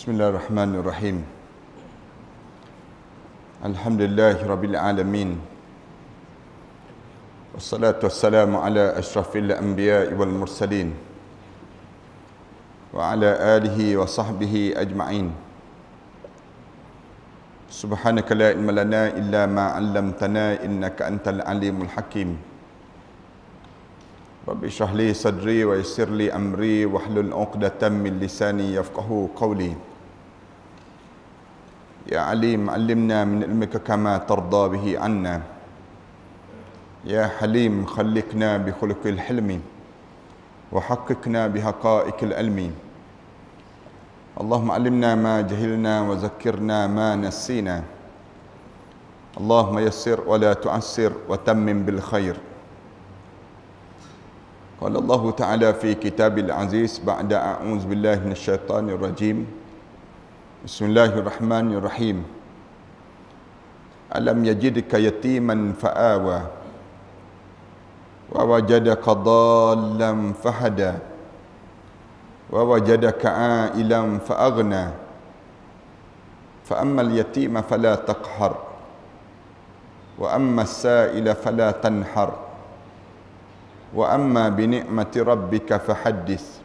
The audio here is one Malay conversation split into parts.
Bismillahirrahmanirrahim. Alhamdulillahirabbil alamin. Wassalatu wassalamu ala asyrafil anbiya'i wal mursalin wa ala alihi wa sahbihi ajma'in. Subhanaka la ilma lana illa ma 'allamtana innaka antal alimul hakim. Rabbi shrah li sadri wa yassir li amri wahlul 'uqdatam min lisani yafqahu qawli. يا عليم علمنا من علمك كما ترضى به عنا يا حليم خلقنا بخلق الحلم وحققنا بحقائق العلم اللهم علمنا ما جهلنا وذكرنا ما نسينا اللهم يسر ولا تعسر وتمم بالخير قال الله تعالى في كتاب العزيز بعد أعوذ بالله من الشيطان الرجيم Bismillahirrahmanirrahim. Alam yajidka yatiman fa'awa wa wajadaka dallan fahada wa wajadaka a'ilan fa'aghna fa'amma al-yatima fala taqhar wa amma as-sa'ila fala tanhar wa amma bi ni'mati rabbika fahaddith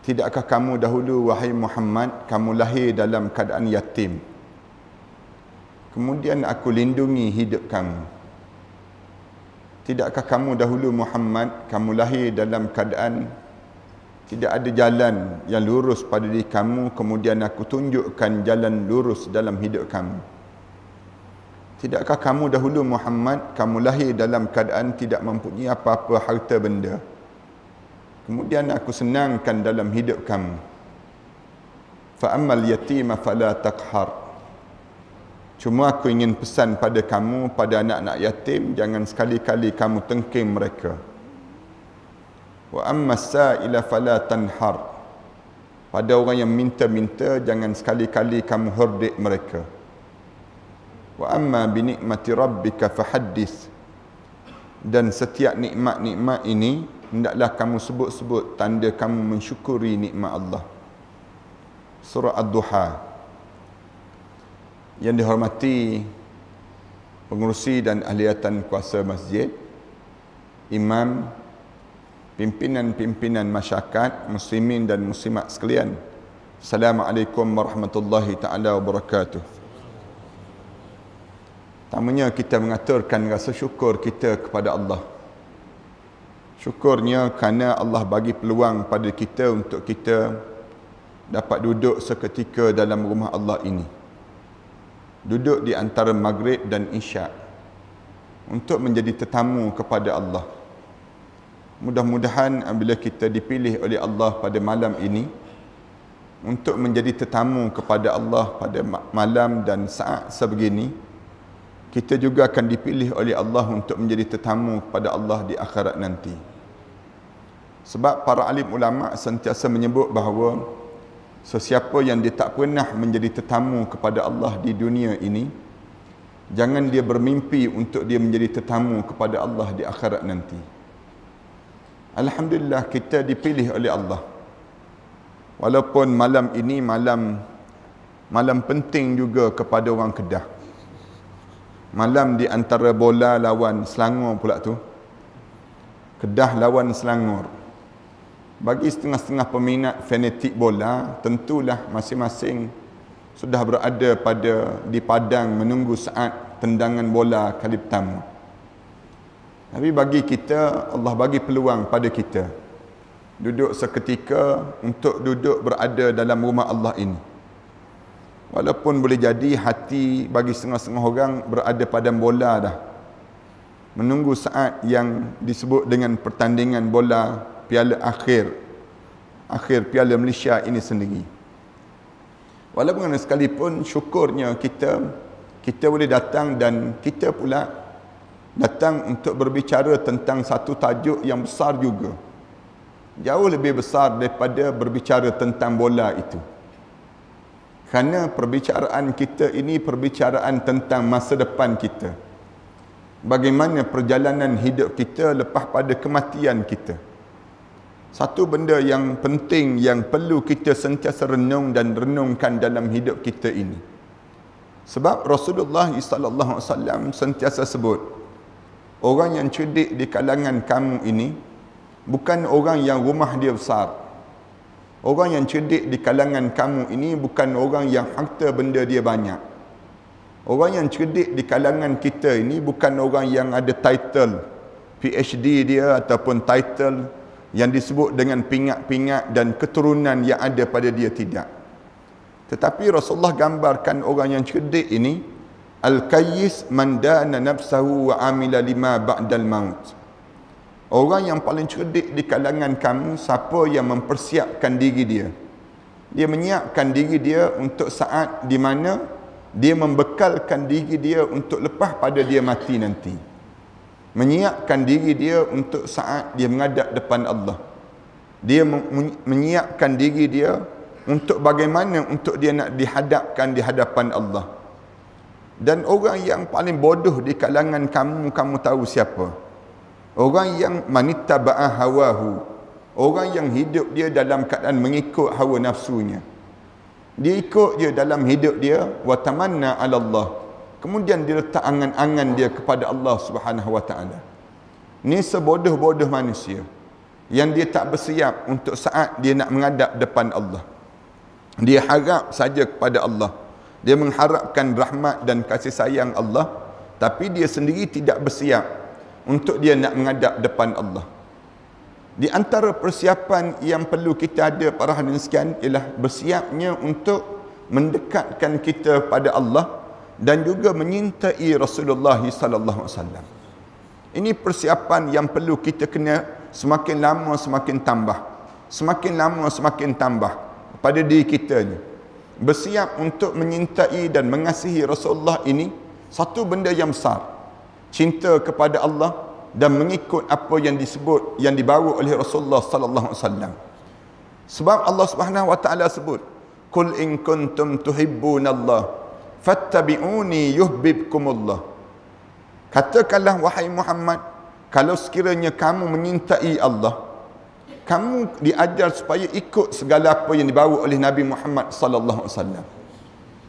Tidakkah kamu dahulu wahai Muhammad kamu lahir dalam keadaan yatim? Kemudian aku lindungi hidup kamu. Tidakkah kamu dahulu Muhammad kamu lahir dalam keadaan tidak ada jalan yang lurus pada diri kamu kemudian aku tunjukkan jalan lurus dalam hidup kamu. Tidakkah kamu dahulu Muhammad kamu lahir dalam keadaan tidak mempunyai apa-apa harta benda? kemudian aku senangkan dalam hidup kamu fa ammal yatima fala taqhar cuma aku ingin pesan pada kamu pada anak-anak yatim jangan sekali-kali kamu tengking mereka wa amma sa'ila fala tanhar pada orang yang minta-minta jangan sekali-kali kamu herdik mereka wa amma bi ni'mati rabbika fahaddis dan setiap nikmat-nikmat ini hendaklah kamu sebut-sebut tanda kamu mensyukuri nikmat Allah. Surah Ad-Duha. Yang dihormati pengurusi dan ahliatan kuasa masjid, imam, pimpinan-pimpinan masyarakat, muslimin dan muslimat sekalian. Assalamualaikum warahmatullahi taala wabarakatuh. Tamanya kita mengaturkan rasa syukur kita kepada Allah. Syukurnya kerana Allah bagi peluang pada kita untuk kita dapat duduk seketika dalam rumah Allah ini. Duduk di antara maghrib dan isyak untuk menjadi tetamu kepada Allah. Mudah-mudahan bila kita dipilih oleh Allah pada malam ini untuk menjadi tetamu kepada Allah pada malam dan saat sebegini, kita juga akan dipilih oleh Allah untuk menjadi tetamu kepada Allah di akhirat nanti. Sebab para alim ulama sentiasa menyebut bahawa sesiapa yang dia tak pernah menjadi tetamu kepada Allah di dunia ini, jangan dia bermimpi untuk dia menjadi tetamu kepada Allah di akhirat nanti. Alhamdulillah kita dipilih oleh Allah. Walaupun malam ini malam malam penting juga kepada orang Kedah. Malam di antara bola lawan Selangor pula tu. Kedah lawan Selangor bagi setengah-setengah peminat fanatik bola tentulah masing-masing sudah berada pada di padang menunggu saat tendangan bola kali pertama tapi bagi kita Allah bagi peluang pada kita duduk seketika untuk duduk berada dalam rumah Allah ini walaupun boleh jadi hati bagi setengah-setengah orang berada pada bola dah menunggu saat yang disebut dengan pertandingan bola piala akhir akhir piala Malaysia ini sendiri. Walaupun sekalipun syukurnya kita kita boleh datang dan kita pula datang untuk berbicara tentang satu tajuk yang besar juga. Jauh lebih besar daripada berbicara tentang bola itu. Kerana perbicaraan kita ini perbicaraan tentang masa depan kita. Bagaimana perjalanan hidup kita lepas pada kematian kita. Satu benda yang penting yang perlu kita sentiasa renung dan renungkan dalam hidup kita ini. Sebab Rasulullah sallallahu alaihi wasallam sentiasa sebut, orang yang cedik di kalangan kamu ini bukan orang yang rumah dia besar. Orang yang cedik di kalangan kamu ini bukan orang yang harta benda dia banyak. Orang yang cedik di kalangan kita ini bukan orang yang ada title PhD dia ataupun title yang disebut dengan pingat-pingat dan keturunan yang ada pada dia tidak. Tetapi Rasulullah gambarkan orang yang cerdik ini al-kayyis man dana nafsahu wa amila lima ba'dal maut. Orang yang paling cerdik di kalangan kamu siapa yang mempersiapkan diri dia. Dia menyiapkan diri dia untuk saat di mana dia membekalkan diri dia untuk lepas pada dia mati nanti menyiapkan diri dia untuk saat dia menghadap depan Allah. Dia menyiapkan diri dia untuk bagaimana untuk dia nak dihadapkan di hadapan Allah. Dan orang yang paling bodoh di kalangan kamu, kamu tahu siapa? Orang yang manita ba'ah hawahu. Orang yang hidup dia dalam keadaan mengikut hawa nafsunya. Dia ikut dia dalam hidup dia. Wa tamanna ala Allah kemudian dia letak angan-angan dia kepada Allah Subhanahu Wa Taala ni sebodoh-bodoh manusia yang dia tak bersiap untuk saat dia nak mengadap depan Allah dia harap saja kepada Allah dia mengharapkan rahmat dan kasih sayang Allah tapi dia sendiri tidak bersiap untuk dia nak mengadap depan Allah di antara persiapan yang perlu kita ada para hadirin sekian ialah bersiapnya untuk mendekatkan kita pada Allah dan juga menyintai Rasulullah sallallahu alaihi wasallam. Ini persiapan yang perlu kita kena semakin lama semakin tambah. Semakin lama semakin tambah pada diri kita ini. Bersiap untuk menyintai dan mengasihi Rasulullah ini satu benda yang besar. Cinta kepada Allah dan mengikut apa yang disebut yang dibawa oleh Rasulullah sallallahu alaihi wasallam. Sebab Allah Subhanahu wa taala sebut, "Qul in kuntum tuhibbunallaha fattabi'uni yuhibbukumullah katakanlah wahai Muhammad kalau sekiranya kamu menyintai Allah kamu diajar supaya ikut segala apa yang dibawa oleh Nabi Muhammad sallallahu alaihi wasallam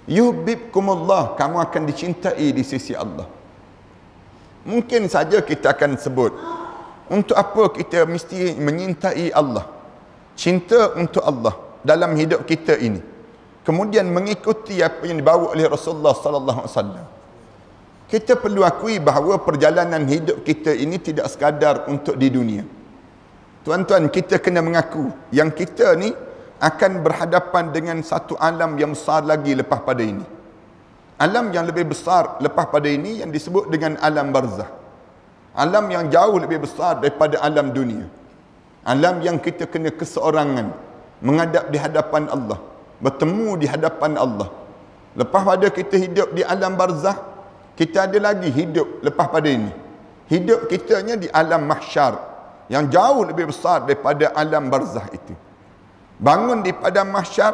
yuhibbukumullah kamu akan dicintai di sisi Allah mungkin saja kita akan sebut untuk apa kita mesti menyintai Allah cinta untuk Allah dalam hidup kita ini kemudian mengikuti apa yang dibawa oleh Rasulullah sallallahu alaihi wasallam kita perlu akui bahawa perjalanan hidup kita ini tidak sekadar untuk di dunia tuan-tuan kita kena mengaku yang kita ni akan berhadapan dengan satu alam yang besar lagi lepas pada ini alam yang lebih besar lepas pada ini yang disebut dengan alam barzah alam yang jauh lebih besar daripada alam dunia alam yang kita kena keseorangan menghadap di hadapan Allah bertemu di hadapan Allah. Lepas pada kita hidup di alam barzah, kita ada lagi hidup lepas pada ini. Hidup kitanya di alam mahsyar yang jauh lebih besar daripada alam barzah itu. Bangun di padang mahsyar,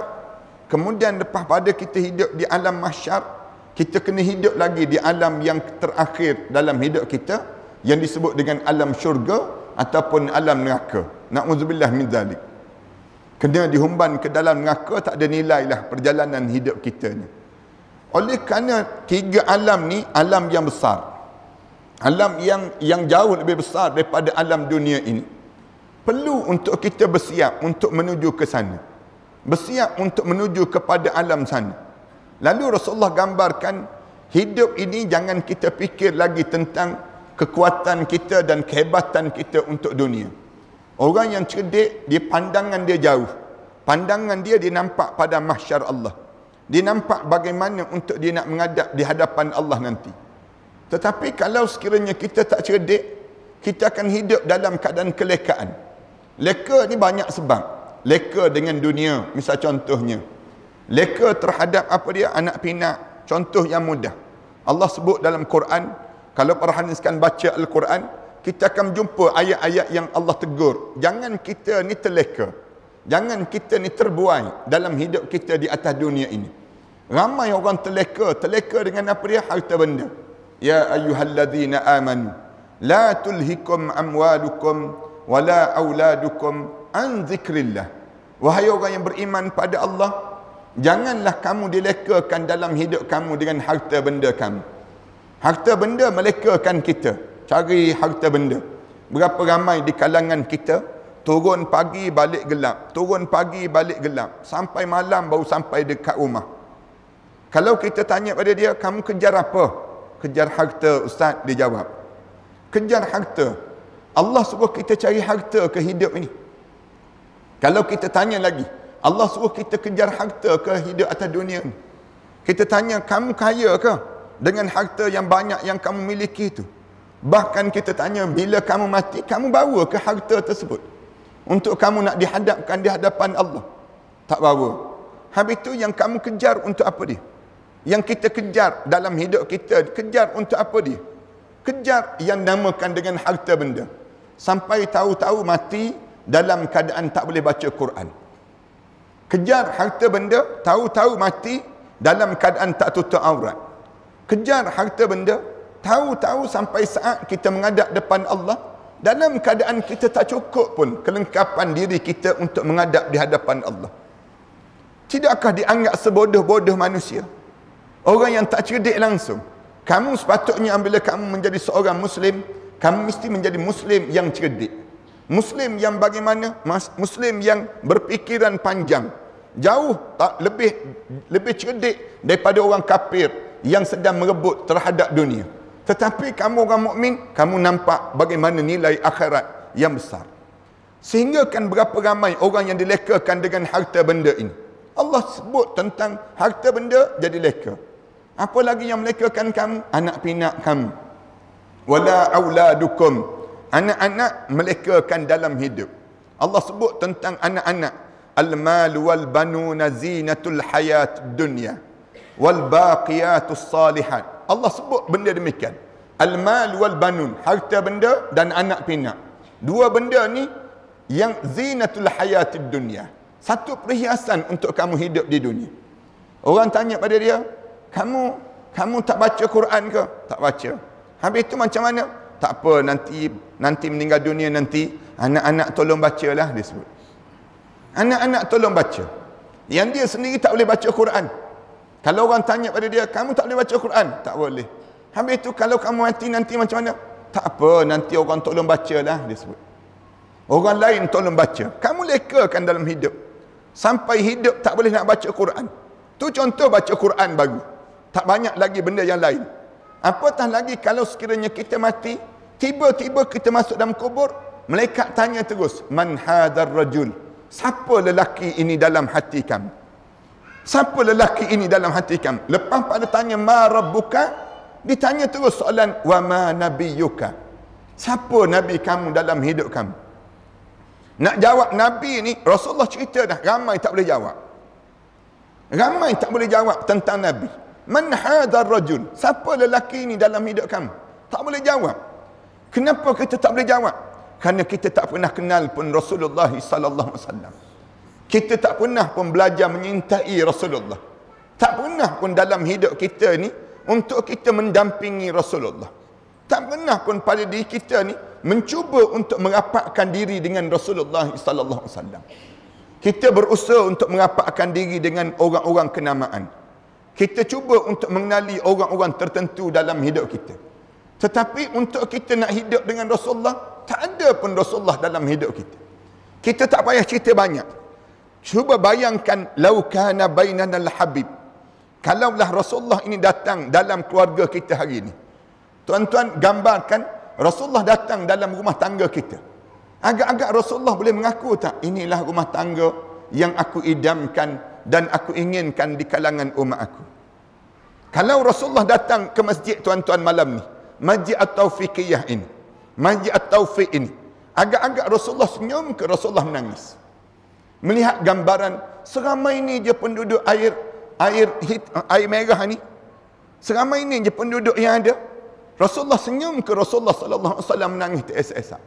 kemudian lepas pada kita hidup di alam mahsyar, kita kena hidup lagi di alam yang terakhir dalam hidup kita yang disebut dengan alam syurga ataupun alam neraka. Nauzubillah min zalik kena dihumban ke dalam neraka tak ada nilailah perjalanan hidup kita ni oleh kerana tiga alam ni alam yang besar alam yang yang jauh lebih besar daripada alam dunia ini perlu untuk kita bersiap untuk menuju ke sana bersiap untuk menuju kepada alam sana lalu Rasulullah gambarkan hidup ini jangan kita fikir lagi tentang kekuatan kita dan kehebatan kita untuk dunia Orang yang cerdik, dia pandangan dia jauh. Pandangan dia, dia nampak pada mahsyar Allah. Dia nampak bagaimana untuk dia nak menghadap di hadapan Allah nanti. Tetapi kalau sekiranya kita tak cerdik, kita akan hidup dalam keadaan kelekaan. Leka ni banyak sebab. Leka dengan dunia, misal contohnya. Leka terhadap apa dia? Anak pinak. Contoh yang mudah. Allah sebut dalam Quran, kalau perhaniskan baca Al-Quran, kita akan jumpa ayat-ayat yang Allah tegur. Jangan kita ni terleka. Jangan kita ni terbuai dalam hidup kita di atas dunia ini. Ramai orang terleka, terleka dengan apa dia harta benda. Ya ayyuhallazina amanu la tulhikum amwalukum wala awladukum an zikrillah. Wahai orang yang beriman pada Allah, janganlah kamu dilekakan dalam hidup kamu dengan harta benda kamu. Harta benda melekakan kita cari harta benda. Berapa ramai di kalangan kita turun pagi balik gelap, turun pagi balik gelap, sampai malam baru sampai dekat rumah. Kalau kita tanya pada dia, kamu kejar apa? Kejar harta, ustaz dia jawab. Kejar harta. Allah suruh kita cari harta ke hidup ini. Kalau kita tanya lagi, Allah suruh kita kejar harta ke hidup atas dunia ini. Kita tanya, kamu kaya ke dengan harta yang banyak yang kamu miliki itu? Bahkan kita tanya bila kamu mati kamu bawa ke harta tersebut untuk kamu nak dihadapkan di hadapan Allah. Tak bawa. Habis tu yang kamu kejar untuk apa dia? Yang kita kejar dalam hidup kita kejar untuk apa dia? Kejar yang namakan dengan harta benda. Sampai tahu-tahu mati dalam keadaan tak boleh baca Quran. Kejar harta benda, tahu-tahu mati dalam keadaan tak tutup aurat. Kejar harta benda, tahu-tahu sampai saat kita mengadap depan Allah dalam keadaan kita tak cukup pun kelengkapan diri kita untuk mengadap di hadapan Allah tidakkah dianggap sebodoh-bodoh manusia orang yang tak cerdik langsung kamu sepatutnya apabila kamu menjadi seorang muslim kamu mesti menjadi muslim yang cerdik muslim yang bagaimana muslim yang berfikiran panjang jauh tak lebih lebih cerdik daripada orang kafir yang sedang merebut terhadap dunia tetapi kamu orang mukmin, kamu nampak bagaimana nilai akhirat yang besar. Sehingga kan berapa ramai orang yang dilekakan dengan harta benda ini. Allah sebut tentang harta benda jadi leka. Apa lagi yang melekakan kamu? Anak pinak kamu. Wala auladukum. Anak-anak melekakan dalam hidup. Allah sebut tentang anak-anak. Al-mal wal banuna zinatul hayat dunya. Wal baqiyatus salihat. Allah sebut benda demikian. Al-mal wal banun, harta benda dan anak pinak. Dua benda ni yang zinatul hayatid dunia. Satu perhiasan untuk kamu hidup di dunia. Orang tanya pada dia, "Kamu kamu tak baca Quran ke?" "Tak baca." Habis itu macam mana? Tak apa nanti nanti meninggal dunia nanti anak-anak tolong bacalah dia sebut. Anak-anak tolong baca. Yang dia sendiri tak boleh baca Quran. Kalau orang tanya pada dia, kamu tak boleh baca Quran? Tak boleh. Habis itu kalau kamu mati nanti macam mana? Tak apa, nanti orang tolong bacalah, dia sebut. Orang lain tolong baca. Kamu lekakan dalam hidup. Sampai hidup tak boleh nak baca Quran. Tu contoh baca Quran baru. Tak banyak lagi benda yang lain. Apatah lagi kalau sekiranya kita mati, tiba-tiba kita masuk dalam kubur, malaikat tanya terus, Man hadar rajul? Siapa lelaki ini dalam hati kamu? Siapa lelaki ini dalam hati kamu? Lepas pada tanya ma rabbuka, ditanya terus soalan wa ma nabiyuka. Siapa nabi kamu dalam hidup kamu? Nak jawab nabi ni Rasulullah cerita dah ramai tak boleh jawab. Ramai tak boleh jawab tentang nabi. Man hadzal rajul? Siapa lelaki ini dalam hidup kamu? Tak boleh jawab. Kenapa kita tak boleh jawab? Kerana kita tak pernah kenal pun Rasulullah sallallahu alaihi wasallam. Kita tak pernah pun belajar menyintai Rasulullah. Tak pernah pun dalam hidup kita ni untuk kita mendampingi Rasulullah. Tak pernah pun pada diri kita ni mencuba untuk merapatkan diri dengan Rasulullah sallallahu alaihi wasallam. Kita berusaha untuk merapatkan diri dengan orang-orang kenamaan. Kita cuba untuk mengenali orang-orang tertentu dalam hidup kita. Tetapi untuk kita nak hidup dengan Rasulullah, tak ada pun Rasulullah dalam hidup kita. Kita tak payah cerita banyak. Cuba bayangkan lau kana bainana al-habib. Kalaulah Rasulullah ini datang dalam keluarga kita hari ini. Tuan-tuan gambarkan Rasulullah datang dalam rumah tangga kita. Agak-agak Rasulullah boleh mengaku tak? Inilah rumah tangga yang aku idamkan dan aku inginkan di kalangan umat aku. Kalau Rasulullah datang ke masjid tuan-tuan malam ni, Masjid At-Taufiqiyah ini, Masjid At-Taufiq ini, agak-agak Rasulullah senyum ke Rasulullah menangis? melihat gambaran seramai ini je penduduk air air hit, air merah ni seramai ini je penduduk yang ada Rasulullah senyum ke Rasulullah sallallahu alaihi wasallam menangis tersesa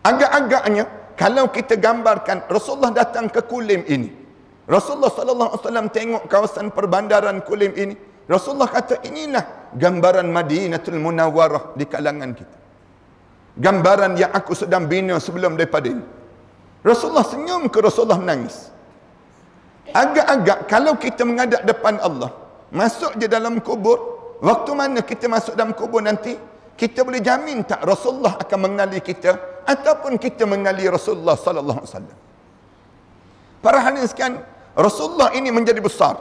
agak-agaknya kalau kita gambarkan Rasulullah datang ke Kulim ini Rasulullah sallallahu alaihi wasallam tengok kawasan perbandaran Kulim ini Rasulullah kata inilah gambaran Madinatul Munawwarah di kalangan kita gambaran yang aku sedang bina sebelum daripada ini Rasulullah senyum ke Rasulullah menangis? Agak-agak kalau kita menghadap depan Allah, masuk je dalam kubur, waktu mana kita masuk dalam kubur nanti, kita boleh jamin tak Rasulullah akan mengenali kita ataupun kita mengenali Rasulullah sallallahu alaihi wasallam. Para hadirin sekalian, Rasulullah ini menjadi besar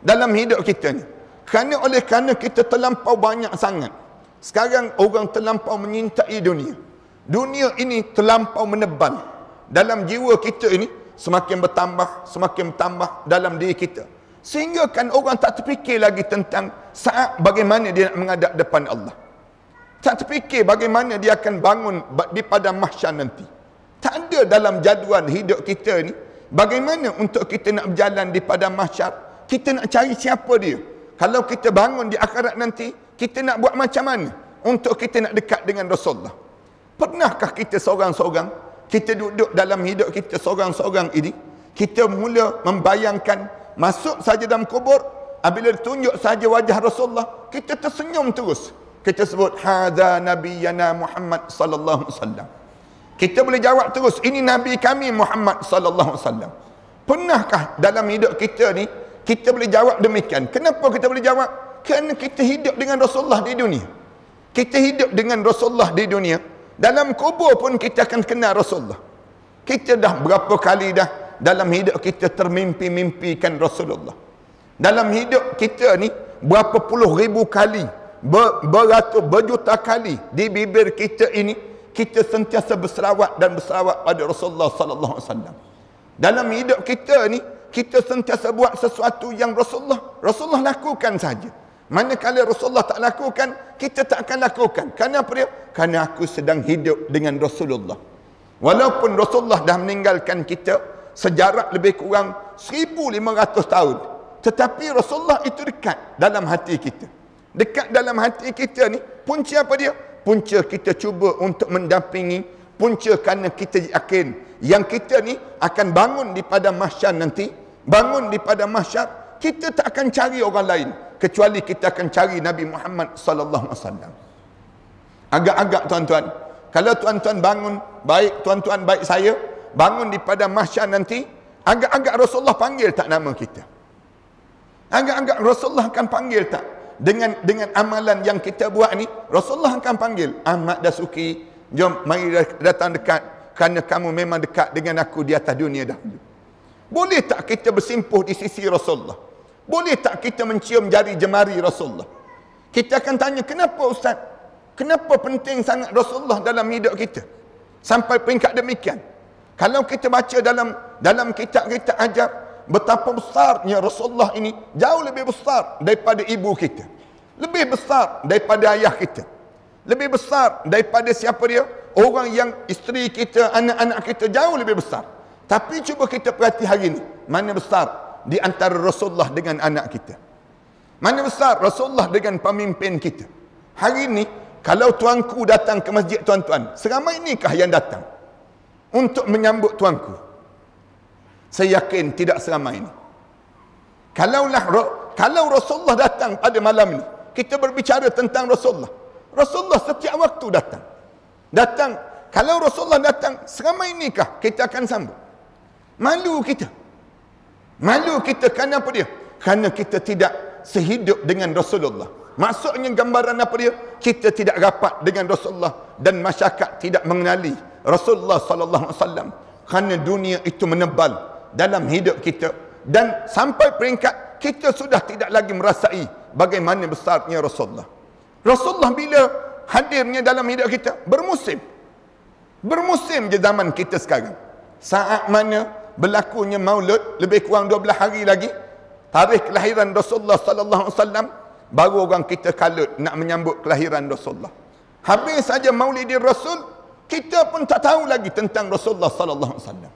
dalam hidup kita ni. Kerana oleh kerana kita terlampau banyak sangat. Sekarang orang terlampau menyintai dunia. Dunia ini terlampau menebal dalam jiwa kita ini semakin bertambah, semakin bertambah dalam diri kita. Sehingga kan orang tak terfikir lagi tentang saat bagaimana dia nak menghadap depan Allah. Tak terfikir bagaimana dia akan bangun di pada mahsyar nanti. Tak ada dalam jadual hidup kita ni bagaimana untuk kita nak berjalan di pada mahsyar. Kita nak cari siapa dia. Kalau kita bangun di akhirat nanti, kita nak buat macam mana untuk kita nak dekat dengan Rasulullah. Pernahkah kita seorang-seorang kita duduk dalam hidup kita seorang-seorang ini kita mula membayangkan masuk saja dalam kubur apabila tunjuk saja wajah Rasulullah kita tersenyum terus kita sebut hadza nabiyyana Muhammad sallallahu alaihi wasallam kita boleh jawab terus ini nabi kami Muhammad sallallahu alaihi wasallam pernahkah dalam hidup kita ni kita boleh jawab demikian kenapa kita boleh jawab kerana kita hidup dengan Rasulullah di dunia kita hidup dengan Rasulullah di dunia dalam kubur pun kita akan kenal Rasulullah. Kita dah berapa kali dah dalam hidup kita termimpi-mimpikan Rasulullah. Dalam hidup kita ni berapa puluh ribu kali, ber, beratus berjuta kali di bibir kita ini kita sentiasa berselawat dan berselawat pada Rasulullah sallallahu alaihi wasallam. Dalam hidup kita ni kita sentiasa buat sesuatu yang Rasulullah Rasulullah lakukan saja. Manakala Rasulullah tak lakukan, kita tak akan lakukan. Kenapa dia? Kerana aku sedang hidup dengan Rasulullah. Walaupun Rasulullah dah meninggalkan kita sejarah lebih kurang 1500 tahun. Tetapi Rasulullah itu dekat dalam hati kita. Dekat dalam hati kita ni, punca apa dia? Punca kita cuba untuk mendampingi. Punca kerana kita yakin yang kita ni akan bangun di pada mahsyar nanti. Bangun di pada mahsyar, kita tak akan cari orang lain kecuali kita akan cari Nabi Muhammad sallallahu alaihi wasallam. Agak-agak tuan-tuan, kalau tuan-tuan bangun, baik tuan-tuan baik saya, bangun di pada mahsyar nanti, agak-agak Rasulullah panggil tak nama kita. Agak-agak Rasulullah akan panggil tak dengan dengan amalan yang kita buat ni, Rasulullah akan panggil Ahmad Dasuki, jom mari datang dekat kerana kamu memang dekat dengan aku di atas dunia dah Boleh tak kita bersimpuh di sisi Rasulullah? Boleh tak kita mencium jari jemari Rasulullah? Kita akan tanya, kenapa Ustaz? Kenapa penting sangat Rasulullah dalam hidup kita? Sampai peringkat demikian. Kalau kita baca dalam dalam kitab kita ajar, betapa besarnya Rasulullah ini, jauh lebih besar daripada ibu kita. Lebih besar daripada ayah kita. Lebih besar daripada siapa dia? Orang yang isteri kita, anak-anak kita jauh lebih besar. Tapi cuba kita perhati hari ini. Mana besar di antara Rasulullah dengan anak kita? Mana besar Rasulullah dengan pemimpin kita? Hari ini, kalau tuanku datang ke masjid tuan-tuan, seramai inikah yang datang untuk menyambut tuanku? Saya yakin tidak seramai ini. Kalaulah kalau Rasulullah datang pada malam ini, kita berbicara tentang Rasulullah. Rasulullah setiap waktu datang. Datang, kalau Rasulullah datang, seramai inikah kita akan sambut? Malu kita. Malu kita kerana apa dia? Kerana kita tidak sehidup dengan Rasulullah. Maksudnya gambaran apa dia? Kita tidak rapat dengan Rasulullah dan masyarakat tidak mengenali Rasulullah sallallahu alaihi wasallam. Kerana dunia itu menebal dalam hidup kita dan sampai peringkat kita sudah tidak lagi merasai bagaimana besarnya Rasulullah. Rasulullah bila hadirnya dalam hidup kita bermusim. Bermusim je zaman kita sekarang. Saat mana berlakunya maulud lebih kurang 12 hari lagi tarikh kelahiran Rasulullah sallallahu alaihi wasallam baru orang kita kalut nak menyambut kelahiran Rasulullah habis saja maulidir rasul kita pun tak tahu lagi tentang Rasulullah sallallahu alaihi wasallam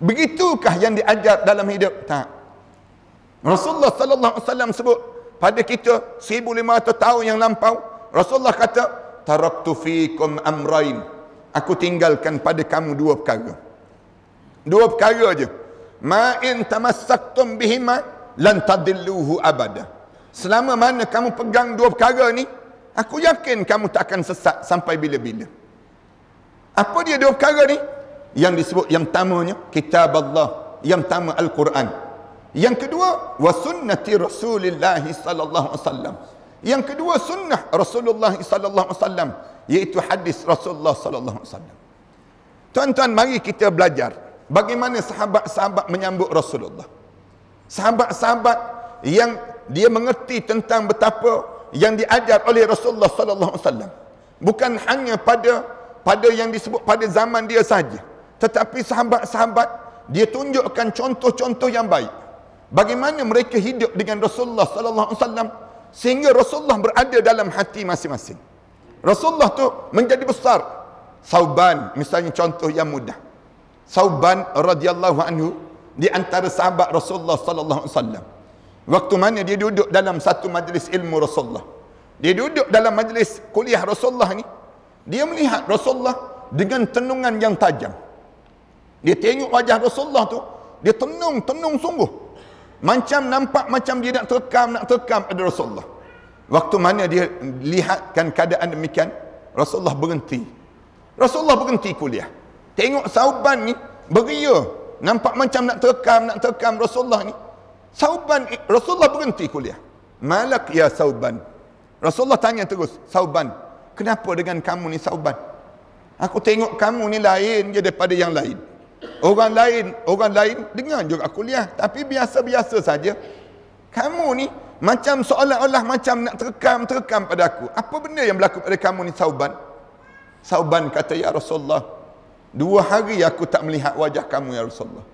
begitukah yang diajar dalam hidup tak Rasulullah sallallahu alaihi wasallam sebut pada kita 1500 tahun yang lampau Rasulullah kata taraktu fikum amrain aku tinggalkan pada kamu dua perkara Dua perkara je. Ma in tamassaktum bihima lan tadilluhu abada. Selama mana kamu pegang dua perkara ni, aku yakin kamu tak akan sesat sampai bila-bila. Apa dia dua perkara ni? Yang disebut yang tamanya kitab Allah, yang tama Al-Quran. Yang kedua, wa sunnati Rasulillah sallallahu alaihi wasallam. Yang kedua sunnah Rasulullah sallallahu alaihi wasallam, iaitu hadis Rasulullah sallallahu alaihi wasallam. Tuan-tuan mari kita belajar bagaimana sahabat-sahabat menyambut Rasulullah. Sahabat-sahabat yang dia mengerti tentang betapa yang diajar oleh Rasulullah sallallahu alaihi wasallam. Bukan hanya pada pada yang disebut pada zaman dia saja, tetapi sahabat-sahabat dia tunjukkan contoh-contoh yang baik. Bagaimana mereka hidup dengan Rasulullah sallallahu alaihi wasallam sehingga Rasulullah berada dalam hati masing-masing. Rasulullah tu menjadi besar. Sauban misalnya contoh yang mudah. Sauban radhiyallahu anhu di antara sahabat Rasulullah sallallahu alaihi wasallam. Waktu mana dia duduk dalam satu majlis ilmu Rasulullah. Dia duduk dalam majlis kuliah Rasulullah ni. Dia melihat Rasulullah dengan tenungan yang tajam. Dia tengok wajah Rasulullah tu, dia tenung, tenung sungguh. Macam nampak macam dia nak terkam, nak terkam ada Rasulullah. Waktu mana dia lihatkan keadaan demikian, Rasulullah berhenti. Rasulullah berhenti kuliah. Tengok Sauban ni beria. Nampak macam nak terekam, nak terekam Rasulullah ni. Sauban, eh, Rasulullah berhenti kuliah. Malak ya Sauban. Rasulullah tanya terus, Sauban, kenapa dengan kamu ni Sauban? Aku tengok kamu ni lain je daripada yang lain. Orang lain, orang lain dengar juga kuliah. Tapi biasa-biasa saja. Kamu ni macam seolah-olah macam nak terekam, terekam pada aku. Apa benda yang berlaku pada kamu ni Sauban? Sauban kata, Ya Rasulullah, Dua hari aku tak melihat wajah kamu ya Rasulullah.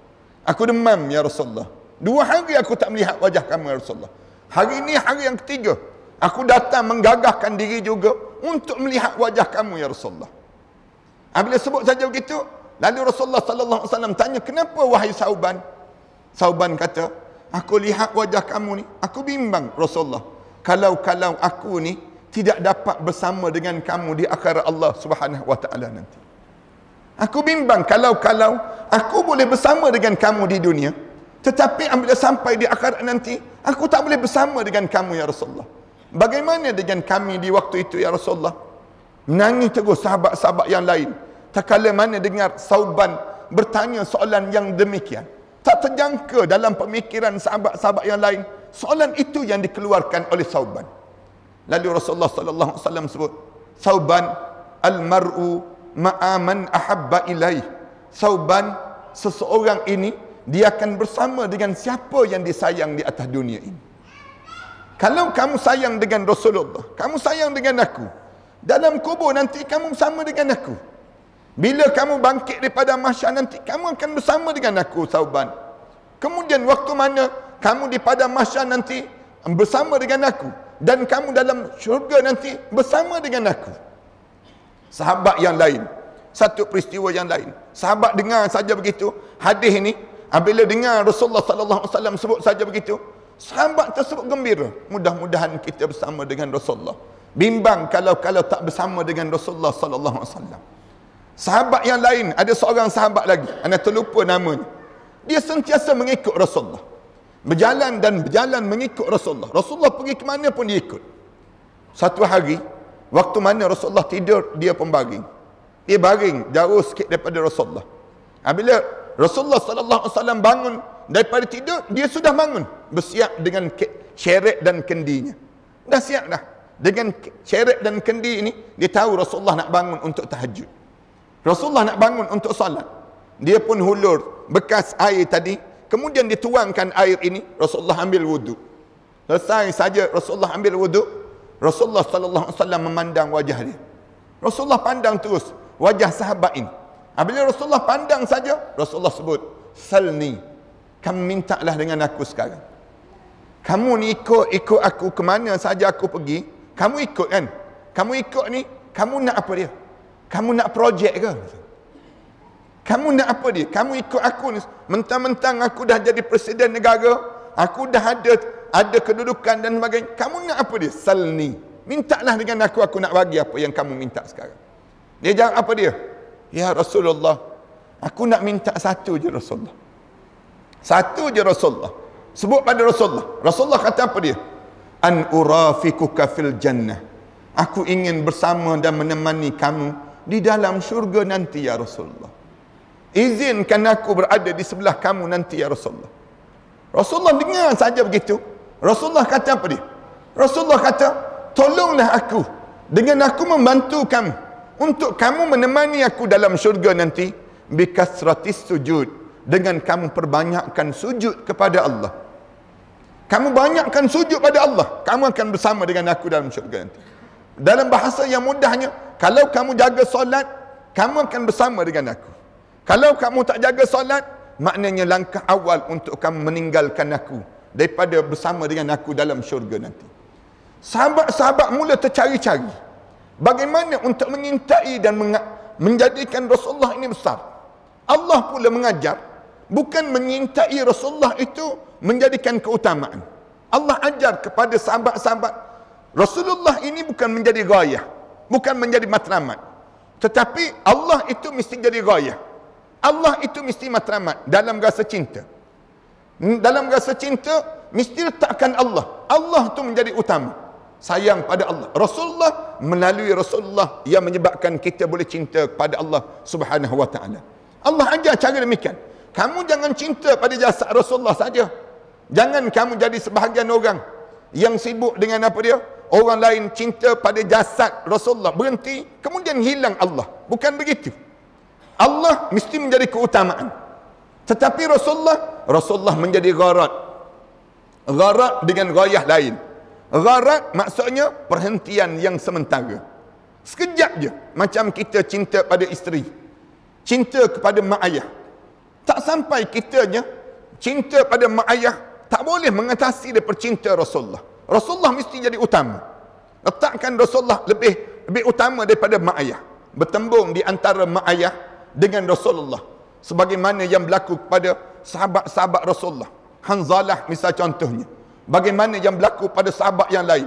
Aku demam ya Rasulullah. Dua hari aku tak melihat wajah kamu ya Rasulullah. Hari ini hari yang ketiga. Aku datang menggagahkan diri juga untuk melihat wajah kamu ya Rasulullah. Apabila sebut saja begitu, lalu Rasulullah sallallahu alaihi wasallam tanya, "Kenapa wahai Sauban?" Sauban kata, "Aku lihat wajah kamu ni, aku bimbang Rasulullah. Kalau-kalau aku ni tidak dapat bersama dengan kamu di akhirat Allah Subhanahu wa taala nanti." Aku bimbang kalau-kalau aku boleh bersama dengan kamu di dunia. Tetapi apabila sampai di akhirat nanti, aku tak boleh bersama dengan kamu ya Rasulullah. Bagaimana dengan kami di waktu itu ya Rasulullah? Menangis terus sahabat-sahabat yang lain. Tak kala mana dengar sauban bertanya soalan yang demikian. Tak terjangka dalam pemikiran sahabat-sahabat yang lain. Soalan itu yang dikeluarkan oleh sauban. Lalu Rasulullah sallallahu alaihi wasallam sebut, Sauban al-mar'u ma'aman ahabba ilaih. Sauban seseorang ini dia akan bersama dengan siapa yang disayang di atas dunia ini. Kalau kamu sayang dengan Rasulullah, kamu sayang dengan aku. Dalam kubur nanti kamu bersama dengan aku. Bila kamu bangkit daripada mahsyar nanti kamu akan bersama dengan aku Sauban. Kemudian waktu mana kamu di padang mahsyar nanti bersama dengan aku dan kamu dalam syurga nanti bersama dengan aku sahabat yang lain satu peristiwa yang lain sahabat dengar saja begitu hadis ini bila dengar Rasulullah sallallahu alaihi wasallam sebut saja begitu sahabat tersebut gembira mudah-mudahan kita bersama dengan Rasulullah bimbang kalau kalau tak bersama dengan Rasulullah sallallahu alaihi wasallam sahabat yang lain ada seorang sahabat lagi anda terlupa namanya dia sentiasa mengikut Rasulullah berjalan dan berjalan mengikut Rasulullah Rasulullah pergi ke mana pun dia ikut satu hari Waktu mana Rasulullah tidur, dia pun baring. Dia baring jauh sikit daripada Rasulullah. Ha, bila Rasulullah sallallahu alaihi wasallam bangun daripada tidur, dia sudah bangun, bersiap dengan ceret dan kendinya. Dah siap dah. Dengan ceret dan kendi ini, dia tahu Rasulullah nak bangun untuk tahajud. Rasulullah nak bangun untuk salat. Dia pun hulur bekas air tadi, kemudian dituangkan air ini, Rasulullah ambil wuduk. Selesai saja Rasulullah ambil wuduk, Rasulullah sallallahu alaihi wasallam memandang wajah dia. Rasulullah pandang terus wajah sahabat ini. Apabila Rasulullah pandang saja, Rasulullah sebut, "Salni, kamu mintalah dengan aku sekarang." Kamu ni ikut ikut aku ke mana saja aku pergi, kamu ikut kan? Kamu ikut ni, kamu nak apa dia? Kamu nak projek ke? Kamu nak apa dia? Kamu ikut aku ni, mentang-mentang aku dah jadi presiden negara, aku dah ada ada kedudukan dan sebagainya. Kamu nak apa dia? Salni. Minta lah dengan aku, aku nak bagi apa yang kamu minta sekarang. Dia jawab apa dia? Ya Rasulullah, aku nak minta satu je Rasulullah. Satu je Rasulullah. Sebut pada Rasulullah. Rasulullah kata apa dia? An urafikuka fil jannah. Aku ingin bersama dan menemani kamu di dalam syurga nanti ya Rasulullah. Izinkan aku berada di sebelah kamu nanti ya Rasulullah. Rasulullah dengar saja begitu. Rasulullah kata apa dia? Rasulullah kata, tolonglah aku dengan aku membantu kamu untuk kamu menemani aku dalam syurga nanti bikasratis sujud dengan kamu perbanyakkan sujud kepada Allah. Kamu banyakkan sujud pada Allah, kamu akan bersama dengan aku dalam syurga nanti. Dalam bahasa yang mudahnya, kalau kamu jaga solat, kamu akan bersama dengan aku. Kalau kamu tak jaga solat, maknanya langkah awal untuk kamu meninggalkan aku daripada bersama dengan aku dalam syurga nanti. Sahabat-sahabat mula tercari-cari. Bagaimana untuk mengintai dan menjadikan Rasulullah ini besar. Allah pula mengajar. Bukan mengintai Rasulullah itu menjadikan keutamaan. Allah ajar kepada sahabat-sahabat. Rasulullah ini bukan menjadi gaya, Bukan menjadi matlamat. Tetapi Allah itu mesti jadi gaya, Allah itu mesti matlamat dalam rasa cinta dalam rasa cinta mesti letakkan Allah Allah tu menjadi utama sayang pada Allah Rasulullah melalui Rasulullah yang menyebabkan kita boleh cinta kepada Allah subhanahu wa ta'ala Allah ajar cara demikian kamu jangan cinta pada jasa Rasulullah saja jangan kamu jadi sebahagian orang yang sibuk dengan apa dia orang lain cinta pada jasad Rasulullah berhenti kemudian hilang Allah bukan begitu Allah mesti menjadi keutamaan tetapi Rasulullah, Rasulullah menjadi gharat. Gharat dengan gayah lain. Gharat maksudnya perhentian yang sementara. Sekejap je. Macam kita cinta pada isteri. Cinta kepada mak ayah. Tak sampai kitanya cinta pada mak ayah tak boleh mengatasi dia percinta Rasulullah. Rasulullah mesti jadi utama. Letakkan Rasulullah lebih lebih utama daripada mak ayah. Bertembung di antara mak ayah dengan Rasulullah sebagaimana yang berlaku kepada sahabat-sahabat Rasulullah. Hanzalah misal contohnya. Bagaimana yang berlaku pada sahabat yang lain?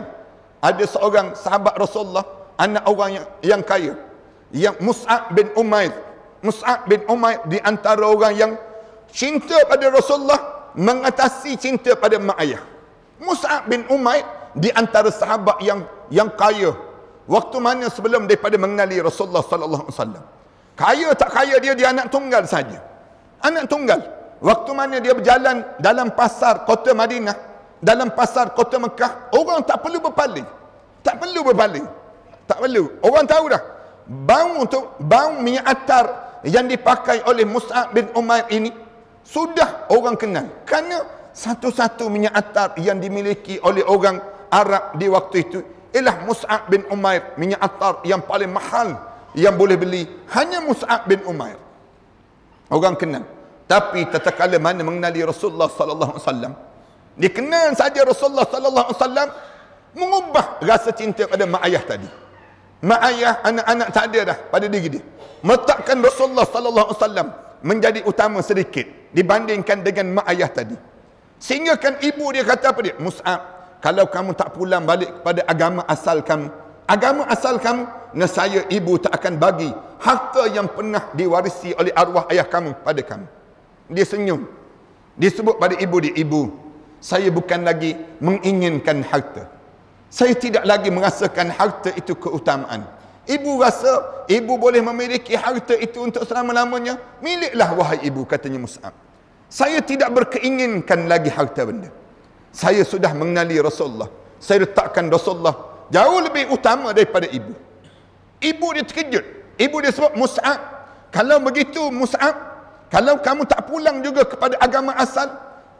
Ada seorang sahabat Rasulullah, anak orang yang, yang kaya, yang Mus'ab bin Umair. Mus'ab bin Umair di antara orang yang cinta pada Rasulullah mengatasi cinta pada mak ayah. Mus'ab bin Umair di antara sahabat yang yang kaya waktu mana sebelum daripada mengenali Rasulullah sallallahu alaihi wasallam. Kaya tak kaya dia, dia anak tunggal saja. Anak tunggal. Waktu mana dia berjalan dalam pasar kota Madinah, dalam pasar kota Mekah, orang tak perlu berpaling. Tak perlu berpaling. Tak perlu. Orang tahu dah. Bau untuk bau minyak atar yang dipakai oleh Mus'ab bin Umar ini sudah orang kenal. Kerana satu-satu minyak atar yang dimiliki oleh orang Arab di waktu itu ialah Mus'ab bin Umair minyak atar yang paling mahal yang boleh beli hanya Mus'ab bin Umair. Orang kenal. Tapi tatkala mana mengenali Rasulullah sallallahu alaihi wasallam? Dikenal saja Rasulullah sallallahu alaihi wasallam mengubah rasa cinta pada mak ayah tadi. Mak ayah anak-anak tak ada dah pada diri dia. Meletakkan Rasulullah sallallahu alaihi wasallam menjadi utama sedikit dibandingkan dengan mak ayah tadi. Sehingga kan ibu dia kata apa dia? Mus'ab, kalau kamu tak pulang balik kepada agama asal kamu, agama asal kamu nescaya ibu tak akan bagi harta yang pernah diwarisi oleh arwah ayah kamu pada kamu. Dia senyum. Dia sebut pada ibu dia, ibu, saya bukan lagi menginginkan harta. Saya tidak lagi merasakan harta itu keutamaan. Ibu rasa ibu boleh memiliki harta itu untuk selama-lamanya. Miliklah wahai ibu, katanya Mus'ab. Saya tidak berkeinginkan lagi harta benda. Saya sudah mengenali Rasulullah. Saya letakkan Rasulullah jauh lebih utama daripada ibu. Ibu dia terkejut. Ibu dia sebut Mus'ab. Kalau begitu Mus'ab, kalau kamu tak pulang juga kepada agama asal,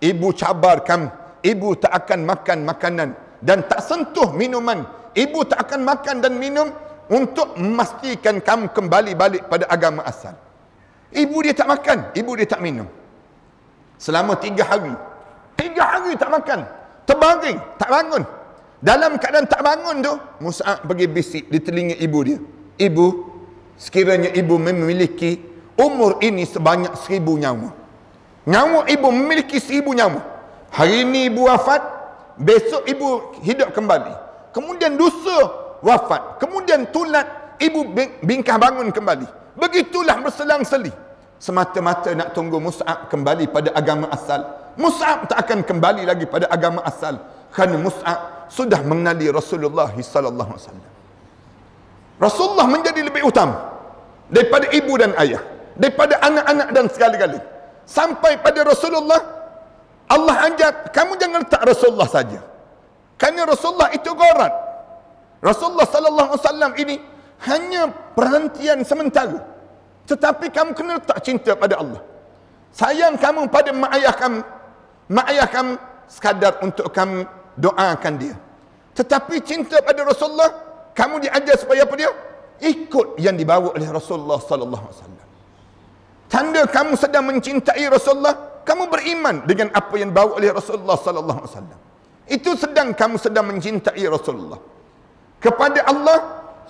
ibu cabar kamu. Ibu tak akan makan makanan dan tak sentuh minuman. Ibu tak akan makan dan minum untuk memastikan kamu kembali balik pada agama asal. Ibu dia tak makan, ibu dia tak minum. Selama tiga hari. Tiga hari tak makan. Terbaring, tak bangun. Dalam keadaan tak bangun tu, Musa pergi bisik di telinga ibu dia. Ibu, sekiranya ibu memiliki umur ini sebanyak seribu nyawa. Nyawa ibu memiliki seribu nyawa. Hari ini ibu wafat, besok ibu hidup kembali. Kemudian dosa wafat. Kemudian tulat ibu bingkah bangun kembali. Begitulah berselang seli. Semata-mata nak tunggu Mus'ab kembali pada agama asal. Mus'ab tak akan kembali lagi pada agama asal. Kerana Mus'ab sudah mengenali Rasulullah sallallahu alaihi wasallam. Rasulullah menjadi lebih utama daripada ibu dan ayah, daripada anak-anak dan segala-galanya. Sampai pada Rasulullah Allah ajar kamu jangan letak Rasulullah saja. Kerana Rasulullah itu gharat. Rasulullah sallallahu alaihi wasallam ini hanya perhentian sementara. Tetapi kamu kena letak cinta pada Allah. Sayang kamu pada mak ayah kamu. Mak ayah kamu sekadar untuk kamu doakan dia. Tetapi cinta pada Rasulullah, kamu diajar supaya apa dia? Ikut yang dibawa oleh Rasulullah sallallahu alaihi wasallam. Tanda kamu sedang mencintai Rasulullah, kamu beriman dengan apa yang dibawa oleh Rasulullah sallallahu alaihi wasallam. Itu sedang kamu sedang mencintai Rasulullah. Kepada Allah,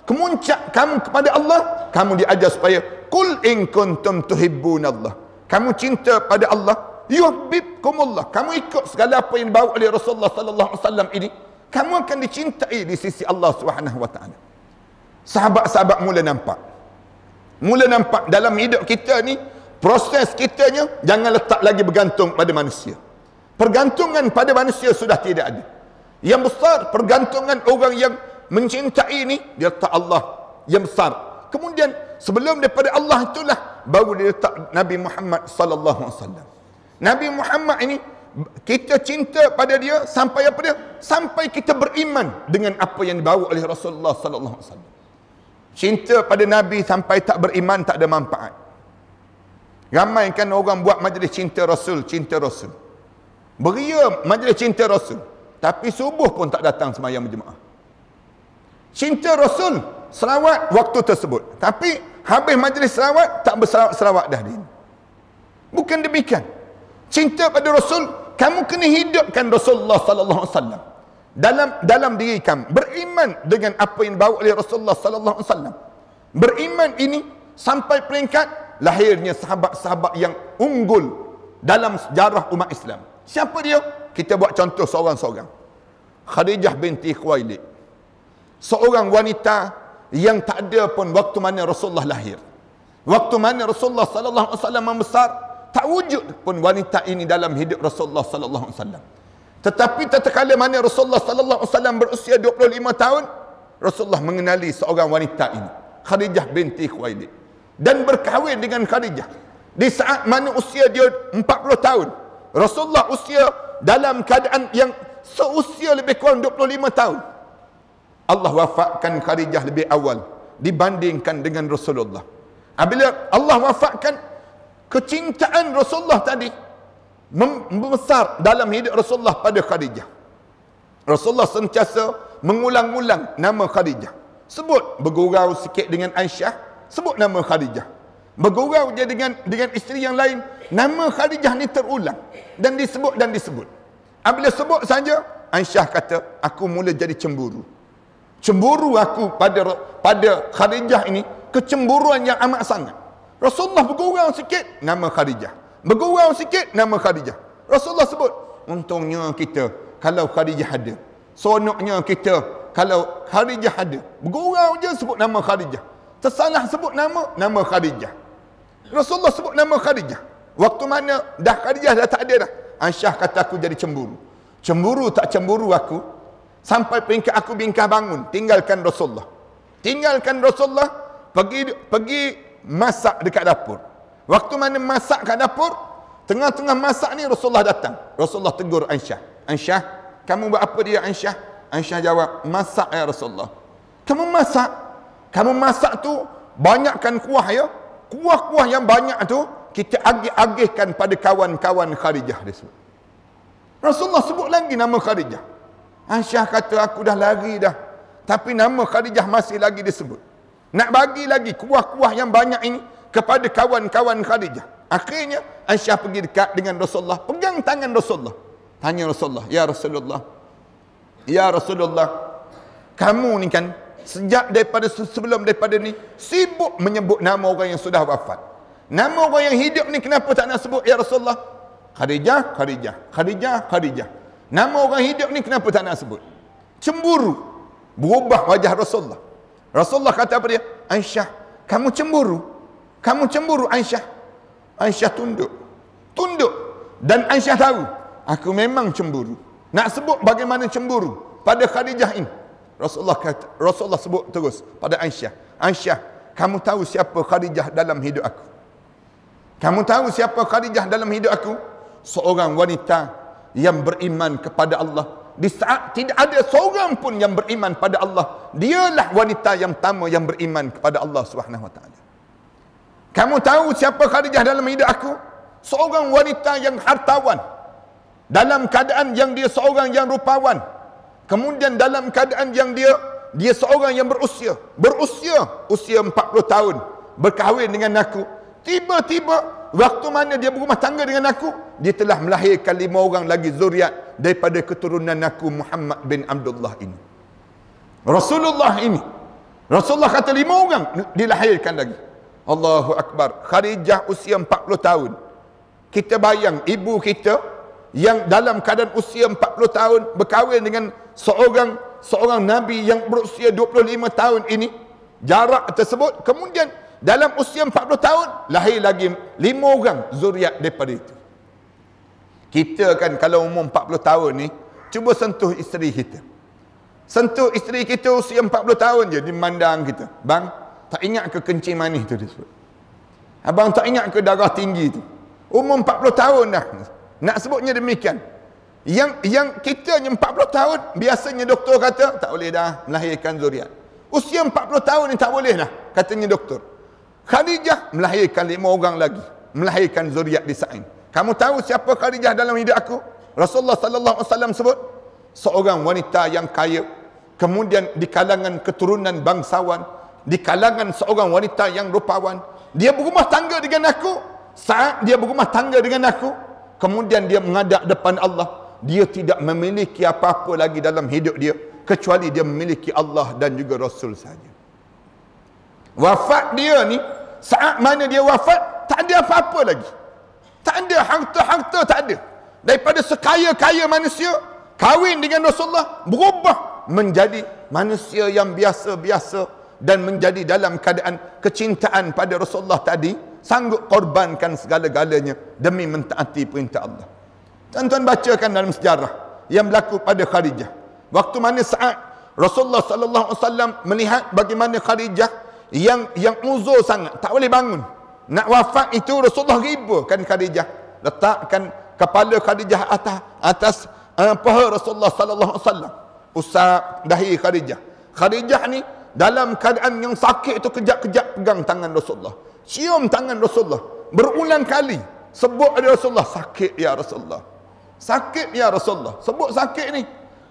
kemuncak kamu kepada Allah, kamu diajar supaya kul in kuntum tuhibbun Allah. Kamu cinta pada Allah, yuhibbukumullah kamu ikut segala apa yang dibawa oleh Rasulullah sallallahu alaihi wasallam ini kamu akan dicintai di sisi Allah Subhanahu wa taala sahabat-sahabat mula nampak mula nampak dalam hidup kita ni proses kitanya jangan letak lagi bergantung pada manusia pergantungan pada manusia sudah tidak ada yang besar pergantungan orang yang mencintai ini dia letak Allah yang besar kemudian sebelum daripada Allah itulah baru dia letak Nabi Muhammad sallallahu alaihi wasallam Nabi Muhammad ini kita cinta pada dia sampai apa dia? Sampai kita beriman dengan apa yang dibawa oleh Rasulullah sallallahu alaihi wasallam. Cinta pada Nabi sampai tak beriman tak ada manfaat. Ramai kan orang buat majlis cinta Rasul, cinta Rasul. Beria majlis cinta Rasul. Tapi subuh pun tak datang semayam berjemaah. Cinta Rasul, selawat waktu tersebut. Tapi habis majlis selawat, tak berselawat dah dia. Bukan demikian cinta pada Rasul, kamu kena hidupkan Rasulullah sallallahu alaihi wasallam dalam dalam diri kamu. Beriman dengan apa yang bawa oleh Rasulullah sallallahu alaihi wasallam. Beriman ini sampai peringkat lahirnya sahabat-sahabat yang unggul dalam sejarah umat Islam. Siapa dia? Kita buat contoh seorang-seorang. Khadijah binti Khuwailid. Seorang wanita yang tak ada pun waktu mana Rasulullah lahir. Waktu mana Rasulullah sallallahu alaihi wasallam membesar, tak wujud pun wanita ini dalam hidup Rasulullah sallallahu alaihi wasallam. Tetapi tatkala mana Rasulullah sallallahu alaihi wasallam berusia 25 tahun, Rasulullah mengenali seorang wanita ini, Khadijah binti Khuwailid dan berkahwin dengan Khadijah. Di saat mana usia dia 40 tahun, Rasulullah usia dalam keadaan yang seusia lebih kurang 25 tahun. Allah wafatkan Khadijah lebih awal dibandingkan dengan Rasulullah. Apabila Allah wafatkan kecintaan Rasulullah tadi membesar dalam hidup Rasulullah pada Khadijah. Rasulullah sentiasa mengulang-ulang nama Khadijah. Sebut bergurau sikit dengan Aisyah, sebut nama Khadijah. Bergurau dia dengan dengan isteri yang lain, nama Khadijah ni terulang dan disebut dan disebut. Apabila sebut saja, Aisyah kata, aku mula jadi cemburu. Cemburu aku pada pada Khadijah ini, kecemburuan yang amat sangat. Rasulullah bergurau sikit nama Khadijah. Bergurau sikit nama Khadijah. Rasulullah sebut, untungnya kita kalau Khadijah ada. Sonoknya kita kalau Khadijah ada. Bergurau je sebut nama Khadijah. Tersalah sebut nama, nama Khadijah. Rasulullah sebut nama Khadijah. Waktu mana dah Khadijah dah tak ada dah. Aisyah kata aku jadi cemburu. Cemburu tak cemburu aku. Sampai peringkat aku bingkah bangun. Tinggalkan Rasulullah. Tinggalkan Rasulullah. Pergi pergi masak dekat dapur. Waktu mana masak kat dapur, tengah-tengah masak ni Rasulullah datang. Rasulullah tegur Aisyah. Aisyah, kamu buat apa dia Aisyah? Aisyah jawab, masak ya Rasulullah. Kamu masak. Kamu masak tu, banyakkan kuah ya. Kuah-kuah yang banyak tu, kita agih-agihkan pada kawan-kawan Khadijah. Dia sebut. Rasulullah sebut lagi nama Khadijah. Aisyah kata, aku dah lari dah. Tapi nama Khadijah masih lagi disebut. Nak bagi lagi kuah-kuah yang banyak ini kepada kawan-kawan Khadijah. Akhirnya Aisyah pergi dekat dengan Rasulullah. Pegang tangan Rasulullah. Tanya Rasulullah. Ya Rasulullah. Ya Rasulullah. Kamu ni kan sejak daripada sebelum daripada ni sibuk menyebut nama orang yang sudah wafat. Nama orang yang hidup ni kenapa tak nak sebut Ya Rasulullah? Khadijah, Khadijah. Khadijah, Khadijah. Nama orang hidup ni kenapa tak nak sebut? Cemburu. Berubah wajah Rasulullah. Rasulullah kata apa dia? Aisyah, kamu cemburu. Kamu cemburu Aisyah. Aisyah tunduk. Tunduk. Dan Aisyah tahu, aku memang cemburu. Nak sebut bagaimana cemburu pada Khadijah ini. Rasulullah kata, Rasulullah sebut terus pada Aisyah. Aisyah, kamu tahu siapa Khadijah dalam hidup aku? Kamu tahu siapa Khadijah dalam hidup aku? Seorang wanita yang beriman kepada Allah di saat tidak ada seorang pun yang beriman pada Allah dialah wanita yang pertama yang beriman kepada Allah Subhanahu wa taala kamu tahu siapa Khadijah dalam hidup aku seorang wanita yang hartawan dalam keadaan yang dia seorang yang rupawan kemudian dalam keadaan yang dia dia seorang yang berusia berusia usia 40 tahun berkahwin dengan aku tiba-tiba waktu mana dia berumah tangga dengan aku dia telah melahirkan lima orang lagi zuriat daripada keturunan aku Muhammad bin Abdullah ini. Rasulullah ini. Rasulullah kata lima orang dilahirkan lagi. Allahu Akbar. Kharijah usia 40 tahun. Kita bayang ibu kita yang dalam keadaan usia 40 tahun berkahwin dengan seorang seorang Nabi yang berusia 25 tahun ini. Jarak tersebut kemudian dalam usia 40 tahun lahir lagi lima orang zuriat daripada itu. Kita kan kalau umur 40 tahun ni, cuba sentuh isteri kita. Sentuh isteri kita usia 40 tahun je di mandang kita. Bang, tak ingat ke kencing manis tu dia sebut. Abang tak ingat ke darah tinggi tu. Umur 40 tahun dah. Nak sebutnya demikian. Yang yang kita hanya 40 tahun, biasanya doktor kata tak boleh dah melahirkan zuriat. Usia 40 tahun ni tak boleh dah, katanya doktor. Khadijah melahirkan lima orang lagi. Melahirkan zuriat di Sa'in. Kamu tahu siapa Khadijah dalam hidup aku? Rasulullah sallallahu alaihi wasallam sebut seorang wanita yang kaya kemudian di kalangan keturunan bangsawan di kalangan seorang wanita yang rupawan dia berumah tangga dengan aku saat dia berumah tangga dengan aku kemudian dia mengadap depan Allah dia tidak memiliki apa-apa lagi dalam hidup dia kecuali dia memiliki Allah dan juga Rasul saja wafat dia ni saat mana dia wafat tak ada apa-apa lagi tak ada harta-harta tak ada. Daripada sekaya-kaya manusia kahwin dengan Rasulullah berubah menjadi manusia yang biasa-biasa dan menjadi dalam keadaan kecintaan pada Rasulullah tadi sanggup korbankan segala-galanya demi mentaati perintah Allah. Tuan-tuan bacakan dalam sejarah yang berlaku pada Khadijah. Waktu mana saat Rasulullah sallallahu alaihi wasallam melihat bagaimana Khadijah yang yang uzur sangat, tak boleh bangun. Nak wafat itu Rasulullah ribakan Khadijah. Letakkan kepala Khadijah atas atas uh, paha Rasulullah sallallahu alaihi wasallam. Usap dahi Khadijah. Khadijah ni dalam keadaan yang sakit itu kejap-kejap pegang tangan Rasulullah. Cium tangan Rasulullah. Berulang kali sebut ada Rasulullah sakit ya Rasulullah. Sakit ya Rasulullah. Sebut sakit ni.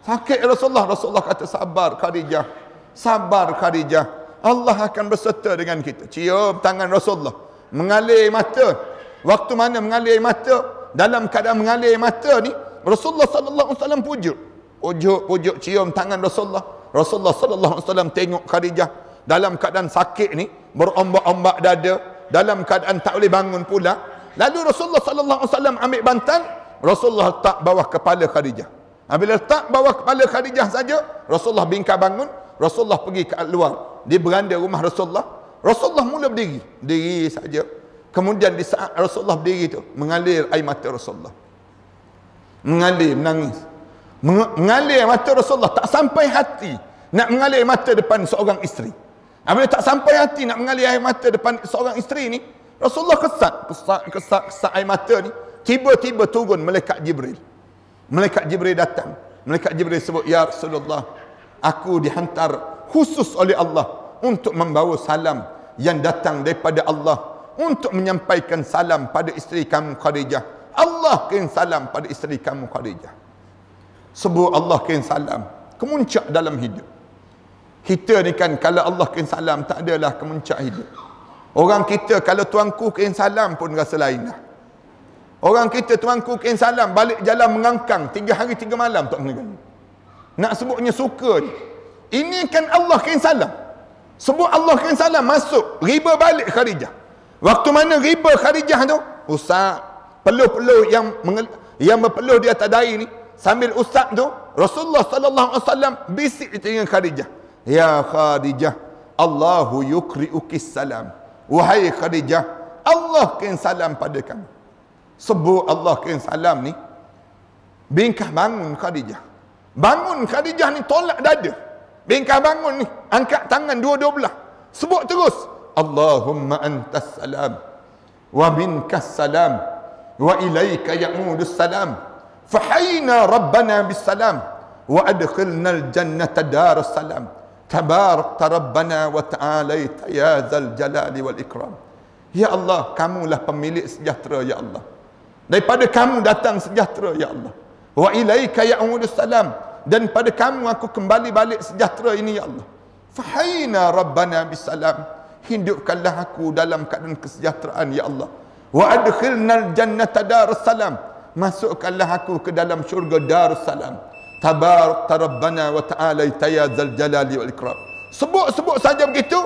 Sakit ya Rasulullah. Rasulullah kata sabar Khadijah. Sabar Khadijah. Allah akan berserta dengan kita. Cium tangan Rasulullah mengalir mata waktu mana mengalir mata dalam keadaan mengalir mata ni Rasulullah sallallahu alaihi wasallam pujuk pujuk pujuk cium tangan Rasulullah Rasulullah sallallahu alaihi wasallam tengok Khadijah dalam keadaan sakit ni berombak-ombak dada dalam keadaan tak boleh bangun pula lalu Rasulullah sallallahu alaihi wasallam ambil bantal Rasulullah letak bawah kepala Khadijah apabila letak bawah kepala Khadijah saja Rasulullah bingkai bangun Rasulullah pergi ke luar di beranda rumah Rasulullah Rasulullah mula berdiri. Berdiri saja. Kemudian di saat Rasulullah berdiri tu mengalir air mata Rasulullah. Mengalir, menangis. Mengalir mata Rasulullah tak sampai hati nak mengalir mata depan seorang isteri. Apabila tak sampai hati nak mengalir air mata depan seorang isteri ni, Rasulullah kesat, kesat, kesat, kesat air mata ni. Tiba-tiba turun malaikat Jibril. Malaikat Jibril datang. Malaikat Jibril sebut, Ya Rasulullah, aku dihantar khusus oleh Allah untuk membawa salam yang datang daripada Allah untuk menyampaikan salam pada isteri kamu Khadijah. Allah kirim salam pada isteri kamu Khadijah. Sebut Allah kirim salam kemuncak dalam hidup. Kita ni kan kalau Allah kirim salam tak adalah kemuncak hidup. Orang kita kalau tuanku kirim salam pun rasa lain lah. Orang kita tuanku kirim salam balik jalan mengangkang tiga hari tiga malam tak mengenai. Nak sebutnya suka ni. Ini kan Allah kirim salam. Sebut Allah kan salam masuk riba balik kharijah. Waktu mana riba kharijah tu? Usap. Peluh-peluh yang mengel- yang berpeluh di atas dair ni. Sambil usap tu. Rasulullah sallallahu alaihi wasallam bisik dengan Khadijah. Ya Khadijah, Allahu yukri'uki salam. Wahai Khadijah, Allah kirim salam pada kamu. Sebut Allah kirim salam ni. Bingkah bangun Khadijah. Bangun Khadijah ni tolak dada. Bingkai bangun ni. Angkat tangan dua-dua belah. Sebut terus. Allahumma antas salam. Wa minkas salam. Wa ilaika ya'udus salam. Fahayna rabbana bis salam. Wa adkhilna al-jannata darus salam. Tabarak rabbana wa ta'alayta ya zal jalali wal ikram. Ya Allah, kamulah pemilik sejahtera, Ya Allah. Daripada kamu datang sejahtera, Ya Allah. Wa ilaika ya'udus salam dan pada kamu aku kembali balik sejahtera ini ya Allah. Fahina rabbana bisalam. Hidupkanlah aku dalam keadaan kesejahteraan ya Allah. Wa adkhilna al darussalam. Masukkanlah aku ke dalam syurga darussalam. Tabarak rabbana wa ta'ala ya zal jalali wal ikram. Sebut-sebut saja begitu,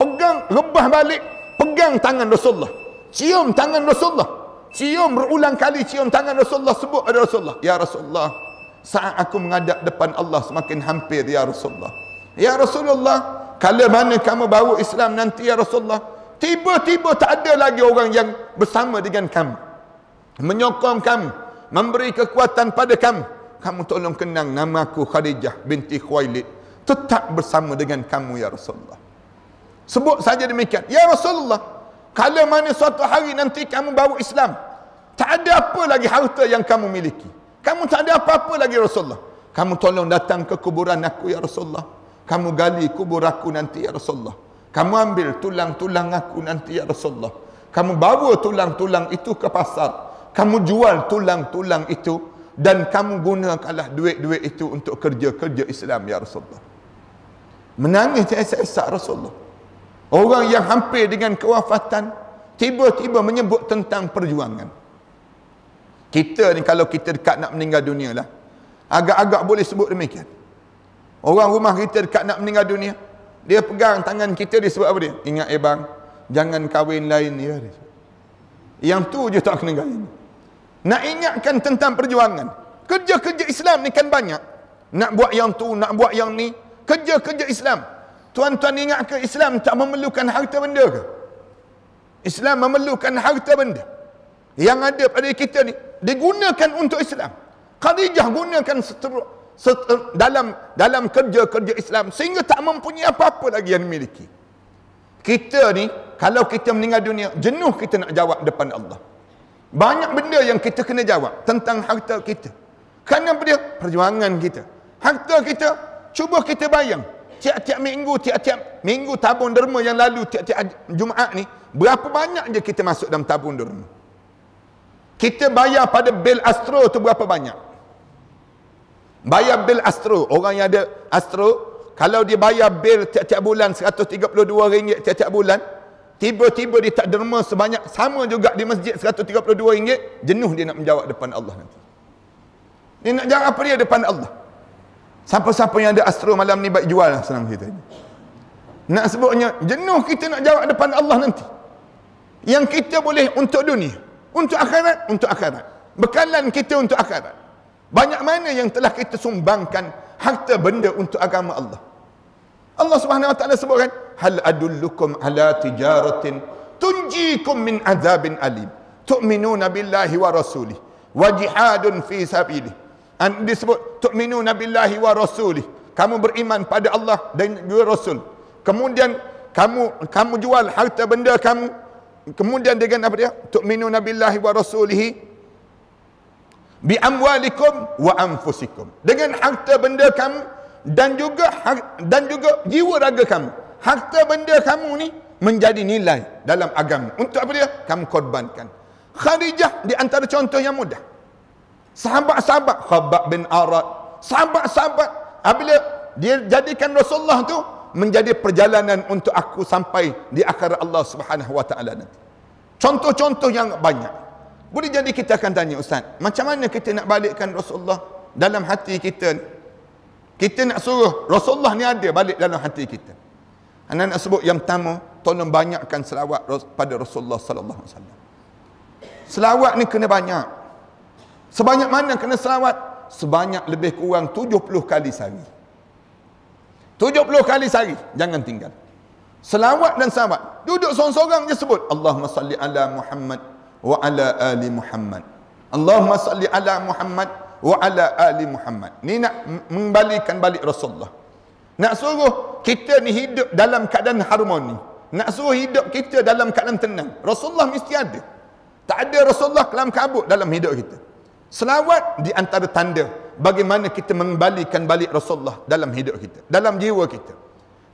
pegang rebah balik, pegang tangan Rasulullah. Cium tangan Rasulullah. Cium berulang kali cium tangan Rasulullah sebut ada Rasulullah. Ya Rasulullah, saat aku menghadap depan Allah semakin hampir ya Rasulullah. Ya Rasulullah, kala mana kamu bawa Islam nanti ya Rasulullah? Tiba-tiba tak ada lagi orang yang bersama dengan kamu. Menyokong kamu, memberi kekuatan pada kamu. Kamu tolong kenang nama aku Khadijah binti Khuailid. Tetap bersama dengan kamu ya Rasulullah. Sebut saja demikian. Ya Rasulullah, kala mana suatu hari nanti kamu bawa Islam. Tak ada apa lagi harta yang kamu miliki. Kamu tak ada apa-apa lagi Rasulullah. Kamu tolong datang ke kuburan aku ya Rasulullah. Kamu gali kubur aku nanti ya Rasulullah. Kamu ambil tulang-tulang aku nanti ya Rasulullah. Kamu bawa tulang-tulang itu ke pasar. Kamu jual tulang-tulang itu dan kamu gunakanlah duit-duit itu untuk kerja-kerja Islam ya Rasulullah. Menangis esak-esak Rasulullah. Orang yang hampir dengan kewafatan tiba-tiba menyebut tentang perjuangan. Kita ni kalau kita dekat nak meninggal dunia lah. Agak-agak boleh sebut demikian. Orang rumah kita dekat nak meninggal dunia. Dia pegang tangan kita dia sebut apa dia? Ingat eh bang. Jangan kahwin lain ya. Yang tu je tak kena kahwin. Nak ingatkan tentang perjuangan. Kerja-kerja Islam ni kan banyak. Nak buat yang tu, nak buat yang ni. Kerja-kerja Islam. Tuan-tuan ingat ke Islam tak memerlukan harta benda ke? Islam memerlukan harta benda. Yang ada pada kita ni digunakan untuk Islam. Khadijah gunakan seter, seter, dalam dalam kerja-kerja Islam sehingga tak mempunyai apa-apa lagi yang dimiliki. Kita ni kalau kita meninggal dunia, jenuh kita nak jawab depan Allah. Banyak benda yang kita kena jawab tentang harta kita. Kerana dia perjuangan kita. Harta kita, cuba kita bayang. Tiap-tiap minggu, tiap-tiap minggu tabung derma yang lalu, tiap-tiap Jumaat ni, berapa banyak je kita masuk dalam tabung derma. Kita bayar pada bil astro tu berapa banyak? Bayar bil astro, orang yang ada astro, kalau dia bayar bil tiap-tiap bulan RM132 tiap-tiap bulan, tiba-tiba dia tak derma sebanyak sama juga di masjid RM132, jenuh dia nak menjawab depan Allah nanti. Dia nak jawab apa dia depan Allah? Siapa-siapa yang ada astro malam ni baik jual lah senang cerita ini. Nak sebutnya, jenuh kita nak jawab depan Allah nanti. Yang kita boleh untuk dunia. Untuk akhirat, untuk akhirat. Bekalan kita untuk akhirat. Banyak mana yang telah kita sumbangkan harta benda untuk agama Allah. Allah Subhanahu Wa Taala sebutkan, "Hal adullukum ala tijaratin tunjikum min azabin alim." Tu'minuna billahi wa rasulih wa jihadun fi sabilih. And disebut tu'minuna billahi wa rasulih. Kamu beriman pada Allah dan juga Rasul. Kemudian kamu kamu jual harta benda kamu kemudian dengan apa dia tu'minu nabilahi wa rasulihi bi amwalikum wa anfusikum dengan harta benda kamu dan juga dan juga jiwa raga kamu harta benda kamu ni menjadi nilai dalam agama untuk apa dia kamu korbankan kharijah di antara contoh yang mudah sahabat-sahabat khabab bin arad sahabat-sahabat apabila dia jadikan rasulullah tu menjadi perjalanan untuk aku sampai di akar Allah Subhanahu wa taala nanti. Contoh-contoh yang banyak. Boleh jadi kita akan tanya ustaz, macam mana kita nak balikkan Rasulullah dalam hati kita? Kita nak suruh Rasulullah ni ada balik dalam hati kita. Anak nak sebut yang pertama, tolong banyakkan selawat pada Rasulullah sallallahu alaihi wasallam. Selawat ni kena banyak. Sebanyak mana kena selawat? Sebanyak lebih kurang 70 kali sehari. 70 kali sehari jangan tinggal selawat dan salawat duduk seorang-seorang je sebut Allahumma salli ala Muhammad wa ala ali Muhammad Allahumma salli ala Muhammad wa ala ali Muhammad ni nak mengembalikan balik Rasulullah nak suruh kita ni hidup dalam keadaan harmoni nak suruh hidup kita dalam keadaan tenang Rasulullah mesti ada tak ada Rasulullah kelam kabut dalam hidup kita selawat di antara tanda bagaimana kita mengembalikan balik Rasulullah dalam hidup kita, dalam jiwa kita.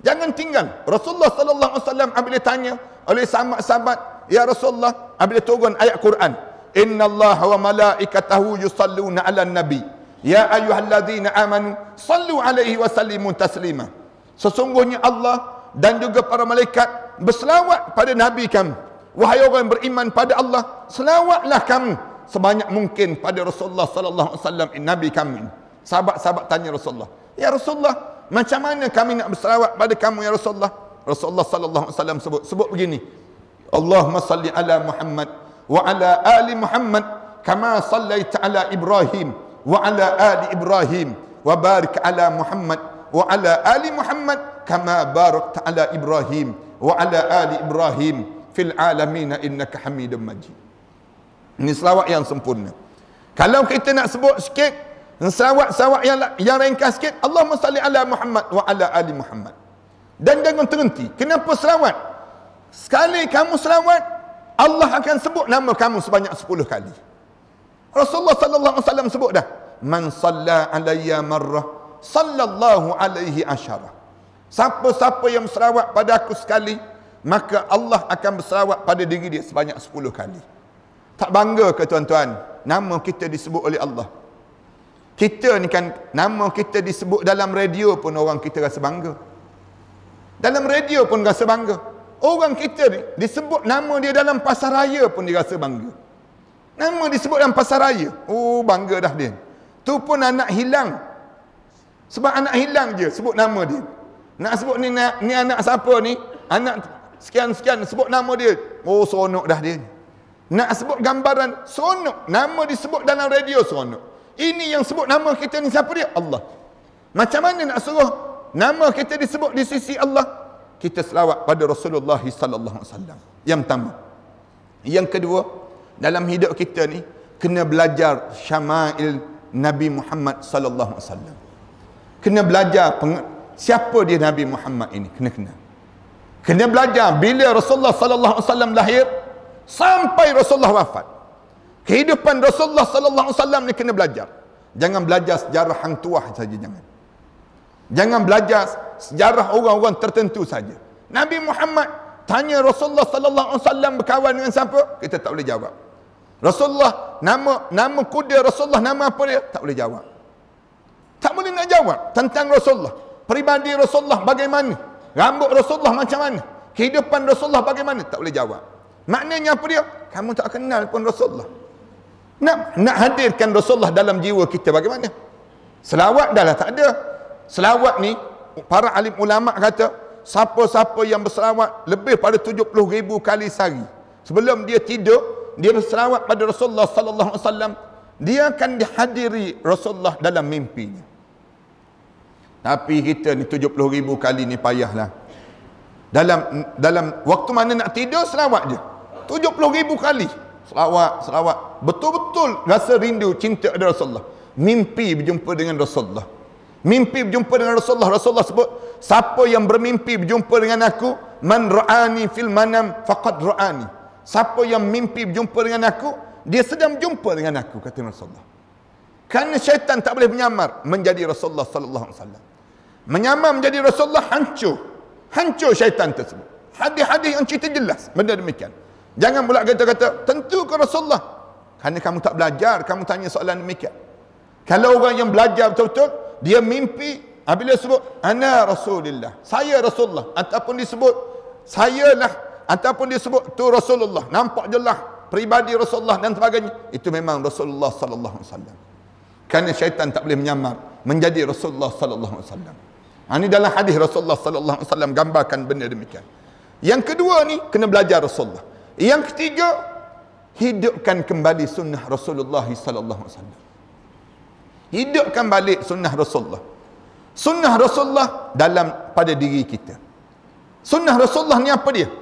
Jangan tinggal. Rasulullah sallallahu alaihi wasallam apabila tanya oleh sahabat-sahabat, "Ya Rasulullah, apabila turun ayat Quran, Inna Allah wa malaikatahu yusalluna ala nabi Ya ayuhalladzina amanu Sallu alaihi wa sallimu taslima Sesungguhnya Allah dan juga para malaikat Berselawat pada nabi kami. Wahai orang beriman pada Allah Selawatlah kamu sebanyak mungkin pada Rasulullah sallallahu alaihi wasallam eh, nabi kami. Sahabat-sahabat tanya Rasulullah, "Ya Rasulullah, macam mana kami nak berselawat pada kamu ya Rasulullah?" Rasulullah sallallahu alaihi wasallam sebut sebut begini. Allahumma salli ala Muhammad wa ala ali Muhammad kama sallaita ala Ibrahim wa ala ali Ibrahim wa barik ala Muhammad wa ala ali Muhammad kama barakta ala Ibrahim wa ala ali Ibrahim fil alamin innaka Hamidum Majid. Ini selawat yang sempurna. Kalau kita nak sebut sikit, selawat-selawat yang, yang ringkas sikit, Allah salli ala Muhammad wa ala ali Muhammad. Dan jangan terhenti. Kenapa selawat? Sekali kamu selawat, Allah akan sebut nama kamu sebanyak sepuluh kali. Rasulullah sallallahu alaihi wasallam sebut dah. Man salla alayya marrah sallallahu alaihi ashara. Siapa-siapa yang selawat pada aku sekali, maka Allah akan berselawat pada diri dia sebanyak sepuluh kali. Tak bangga ke tuan-tuan Nama kita disebut oleh Allah Kita ni kan Nama kita disebut dalam radio pun Orang kita rasa bangga Dalam radio pun rasa bangga Orang kita ni disebut nama dia Dalam pasar raya pun dia rasa bangga Nama disebut dalam pasar raya Oh bangga dah dia Tu pun anak hilang Sebab anak hilang je sebut nama dia Nak sebut ni, ni anak siapa ni Anak sekian-sekian sebut nama dia Oh seronok dah dia nak sebut gambaran seronok. Nama disebut dalam radio seronok. Ini yang sebut nama kita ni siapa dia? Allah. Macam mana nak suruh nama kita disebut di sisi Allah? Kita selawat pada Rasulullah sallallahu alaihi wasallam. Yang pertama. Yang kedua, dalam hidup kita ni kena belajar syama'il Nabi Muhammad sallallahu alaihi wasallam. Kena belajar siapa dia Nabi Muhammad ini, kena kena. Kena belajar bila Rasulullah sallallahu alaihi wasallam lahir, sampai Rasulullah wafat. Kehidupan Rasulullah sallallahu alaihi wasallam ni kena belajar. Jangan belajar sejarah hang tuah saja jangan. Jangan belajar sejarah orang-orang tertentu saja. Nabi Muhammad tanya Rasulullah sallallahu alaihi wasallam berkawan dengan siapa? Kita tak boleh jawab. Rasulullah nama nama kuda Rasulullah nama apa dia? Tak boleh jawab. Tak boleh nak jawab tentang Rasulullah. Peribadi Rasulullah bagaimana? Rambut Rasulullah macam mana? Kehidupan Rasulullah bagaimana? Tak boleh jawab. Maknanya apa dia? Kamu tak kenal pun Rasulullah. Nak, nak hadirkan Rasulullah dalam jiwa kita bagaimana? Selawat dah lah tak ada. Selawat ni, para alim ulama' kata, siapa-siapa yang berselawat lebih pada 70 ribu kali sehari. Sebelum dia tidur, dia berselawat pada Rasulullah Sallallahu Alaihi Wasallam. Dia akan dihadiri Rasulullah dalam mimpinya. Tapi kita ni 70 ribu kali ni payahlah. Dalam dalam waktu mana nak tidur, selawat je. 70 ribu kali selawat selawat betul-betul rasa rindu cinta ada Rasulullah mimpi berjumpa dengan Rasulullah mimpi berjumpa dengan Rasulullah Rasulullah sebut siapa yang bermimpi berjumpa dengan aku man ra'ani fil manam faqad ra'ani siapa yang mimpi berjumpa dengan aku dia sedang berjumpa dengan aku kata Rasulullah kerana syaitan tak boleh menyamar menjadi Rasulullah sallallahu alaihi wasallam menyamar menjadi Rasulullah hancur hancur syaitan tersebut hadis-hadis yang cerita jelas benda demikian Jangan pula kita kata, tentu ke Rasulullah. Kerana kamu tak belajar, kamu tanya soalan demikian. Kalau orang yang belajar betul-betul, dia mimpi, apabila sebut, Ana Rasulullah. Saya Rasulullah. Ataupun disebut, sayalah. Ataupun disebut, tu Rasulullah. Nampak jelah Peribadi Rasulullah dan sebagainya. Itu memang Rasulullah Sallallahu Alaihi Wasallam. Kerana syaitan tak boleh menyamar menjadi Rasulullah Sallallahu Alaihi Wasallam. Ha, ini dalam hadis Rasulullah Sallallahu Alaihi Wasallam gambarkan benda demikian. Yang kedua ni, kena belajar Rasulullah. Yang ketiga, hidupkan kembali sunnah Rasulullah sallallahu alaihi wasallam. Hidupkan balik sunnah Rasulullah. Sunnah Rasulullah dalam pada diri kita. Sunnah Rasulullah ni apa dia?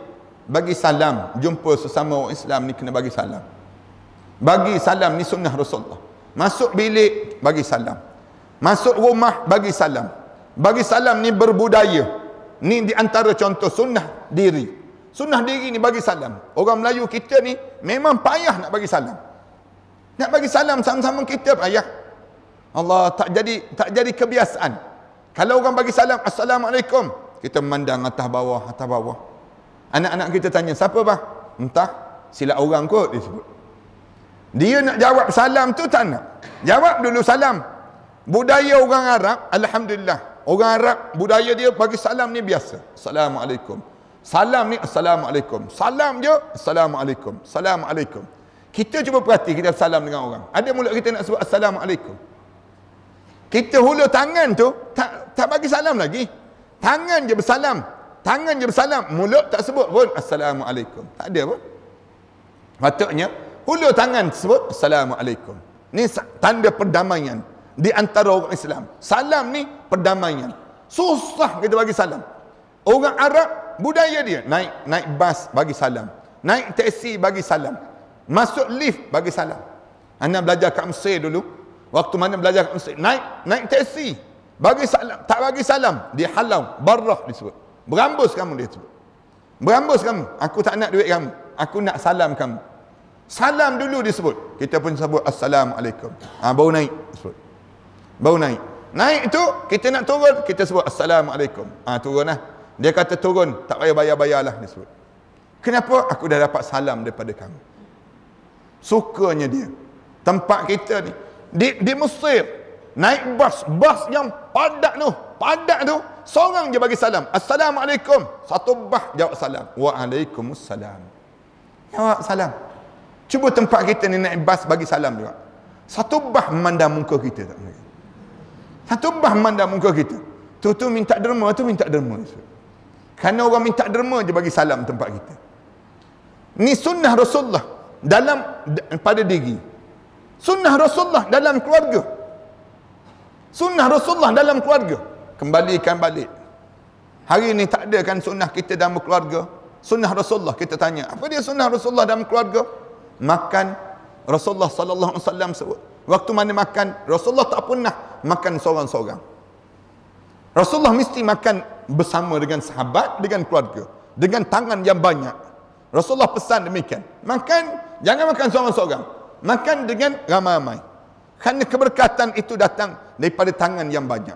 Bagi salam, jumpa sesama orang Islam ni kena bagi salam. Bagi salam ni sunnah Rasulullah. Masuk bilik, bagi salam. Masuk rumah, bagi salam. Bagi salam ni berbudaya. Ni di antara contoh sunnah diri. Sunnah diri ni bagi salam. Orang Melayu kita ni memang payah nak bagi salam. Nak bagi salam sama-sama kita payah. Allah tak jadi tak jadi kebiasaan. Kalau orang bagi salam assalamualaikum, kita memandang atas bawah, atas bawah. Anak-anak kita tanya, "Siapa bah?" Entah, Sila orang kot dia sebut. Dia nak jawab salam tu tak nak. Jawab dulu salam. Budaya orang Arab, alhamdulillah. Orang Arab budaya dia bagi salam ni biasa. Assalamualaikum. Salam ni Assalamualaikum. Salam je Assalamualaikum. Assalamualaikum. Kita cuba perhati kita salam dengan orang. Ada mulut kita nak sebut Assalamualaikum. Kita hula tangan tu, tak, tak bagi salam lagi. Tangan je bersalam. Tangan je bersalam. Mulut tak sebut pun Assalamualaikum. Tak ada pun. Patutnya, hula tangan sebut Assalamualaikum. Ni tanda perdamaian di antara orang Islam. Salam ni perdamaian. Susah kita bagi salam. Orang Arab budaya dia naik naik bas bagi salam naik teksi bagi salam masuk lift bagi salam anda belajar kat Mesir dulu waktu mana belajar kat Mesir naik naik teksi bagi salam tak bagi salam dia halau barah disebut berambus kamu dia sebut berambus kamu aku tak nak duit kamu aku nak salam kamu salam dulu disebut kita pun sebut assalamualaikum ha, ah, baru naik disebut baru naik naik tu kita nak turun kita sebut assalamualaikum ha, ah, turun lah dia kata turun, tak payah bayar bayar lah dia sebut. Kenapa? Aku dah dapat salam daripada kamu. Sukanya dia. Tempat kita ni. Di, di Mesir. Naik bas. Bas yang padat tu. Padat tu. Seorang je bagi salam. Assalamualaikum. Satu bas jawab salam. Waalaikumsalam. Jawab salam. Cuba tempat kita ni naik bas bagi salam juga. Satu bas memandang muka kita tak boleh. Satu bah memandang muka kita. Tu tu minta derma, tu minta derma. Sebut. Kerana orang minta derma je bagi salam tempat kita. Ni sunnah Rasulullah dalam pada diri. Sunnah Rasulullah dalam keluarga. Sunnah Rasulullah dalam keluarga. Kembalikan balik. Hari ini tak ada kan sunnah kita dalam keluarga. Sunnah Rasulullah kita tanya. Apa dia sunnah Rasulullah dalam keluarga? Makan Rasulullah sallallahu alaihi wasallam sebut. Waktu mana makan Rasulullah tak pernah makan seorang-seorang. Rasulullah mesti makan bersama dengan sahabat, dengan keluarga. Dengan tangan yang banyak. Rasulullah pesan demikian. Makan, jangan makan seorang-seorang. Makan dengan ramai-ramai. Kerana keberkatan itu datang daripada tangan yang banyak.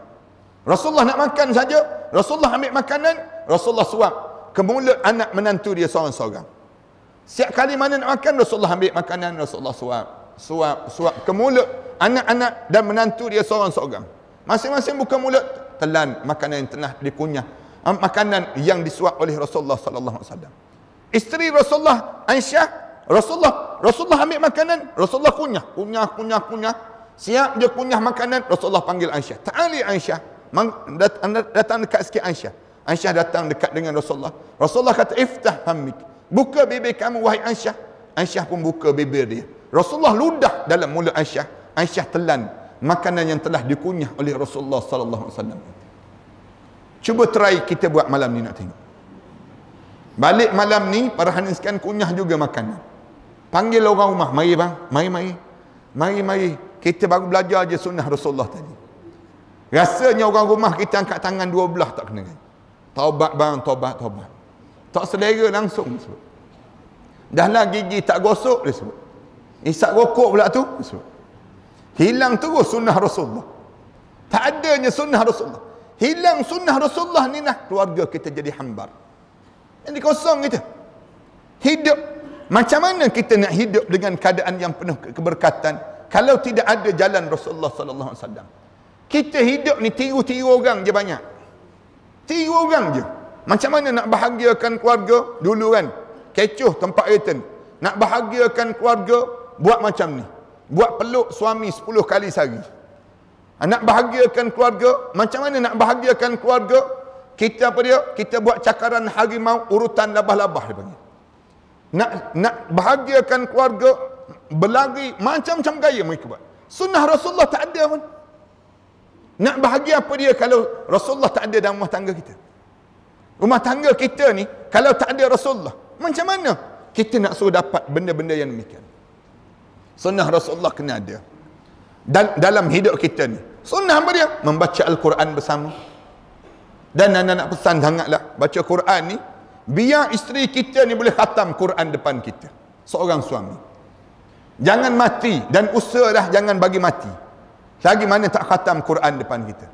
Rasulullah nak makan saja. Rasulullah ambil makanan. Rasulullah suap Kemula anak menantu dia seorang-seorang. Setiap kali mana nak makan, Rasulullah ambil makanan. Rasulullah suap. Suap, suap Kemula anak-anak dan menantu dia seorang-seorang. Masing-masing buka mulut telan makanan yang telah dikunyah makanan yang disuap oleh Rasulullah sallallahu alaihi wasallam isteri Rasulullah Aisyah Rasulullah Rasulullah ambil makanan Rasulullah kunyah kunyah kunyah kunyah siap dia kunyah makanan Rasulullah panggil Aisyah ta'ali Aisyah datang dekat sikit Aisyah Aisyah datang dekat dengan Rasulullah Rasulullah kata iftah hamik buka bibir kamu wahai Aisyah Aisyah pun buka bibir dia Rasulullah ludah dalam mulut Aisyah Aisyah telan makanan yang telah dikunyah oleh Rasulullah sallallahu alaihi wasallam. Cuba try kita buat malam ni nak tengok. Balik malam ni para hanuskan kunyah juga makanan. Panggil orang rumah, mari bang, mari mari. Mari mari, kita baru belajar aje sunnah Rasulullah tadi. Rasanya orang rumah kita angkat tangan dua belah tak kena. Kan? Taubat bang, taubat, taubat. Tak selera langsung sebut. Dahlah gigi tak gosok dia sebut. Isak rokok pula tu sebut. Hilang terus sunnah Rasulullah. Tak adanya sunnah Rasulullah. Hilang sunnah Rasulullah ni lah keluarga kita jadi hambar. Ini kosong kita. Hidup. Macam mana kita nak hidup dengan keadaan yang penuh keberkatan kalau tidak ada jalan Rasulullah sallallahu alaihi wasallam. Kita hidup ni tiru-tiru orang je banyak. Tiru orang je. Macam mana nak bahagiakan keluarga dulu kan? Kecoh tempat itu Nak bahagiakan keluarga buat macam ni buat peluk suami 10 kali sehari. Ah, nak bahagiakan keluarga, macam mana nak bahagiakan keluarga? Kita apa dia? Kita buat cakaran harimau urutan labah-labah dia panggil. Nak nak bahagiakan keluarga, berlari macam-macam gaya mereka buat. Sunnah Rasulullah tak ada pun. Nak bahagia apa dia kalau Rasulullah tak ada dalam rumah tangga kita? Rumah tangga kita ni kalau tak ada Rasulullah, macam mana kita nak suruh dapat benda-benda yang demikian? Sunnah Rasulullah kena ada. Dan dalam hidup kita ni. Sunnah apa dia? Membaca Al-Quran bersama. Dan anak nak pesan sangatlah. Baca Quran ni. Biar isteri kita ni boleh khatam Quran depan kita. Seorang suami. Jangan mati. Dan usahlah jangan bagi mati. Lagi mana tak khatam Quran depan kita.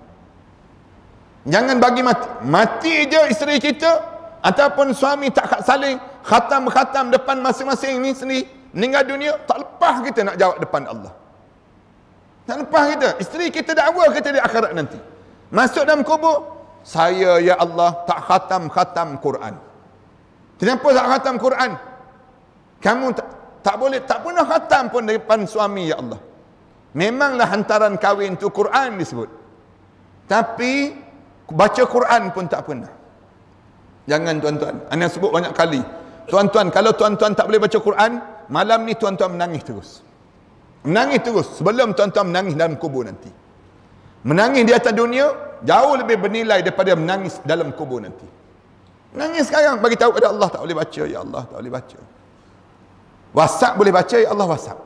Jangan bagi mati. Mati je isteri kita. Ataupun suami tak saling khatam-khatam depan masing-masing ni sendiri meninggal dunia tak lepas kita nak jawab depan Allah tak lepas kita isteri kita dah awal kita di akhirat nanti masuk dalam kubur saya ya Allah tak khatam khatam Quran kenapa tak khatam Quran kamu tak, tak boleh tak pernah khatam pun di depan suami ya Allah memanglah hantaran kahwin tu Quran disebut tapi baca Quran pun tak pernah jangan tuan-tuan Anak sebut banyak kali tuan-tuan kalau tuan-tuan tak boleh baca Quran malam ni tuan-tuan menangis terus menangis terus sebelum tuan-tuan menangis dalam kubur nanti menangis di atas dunia jauh lebih bernilai daripada menangis dalam kubur nanti menangis sekarang bagi tahu kepada Allah tak boleh baca ya Allah tak boleh baca WhatsApp boleh baca ya Allah WhatsApp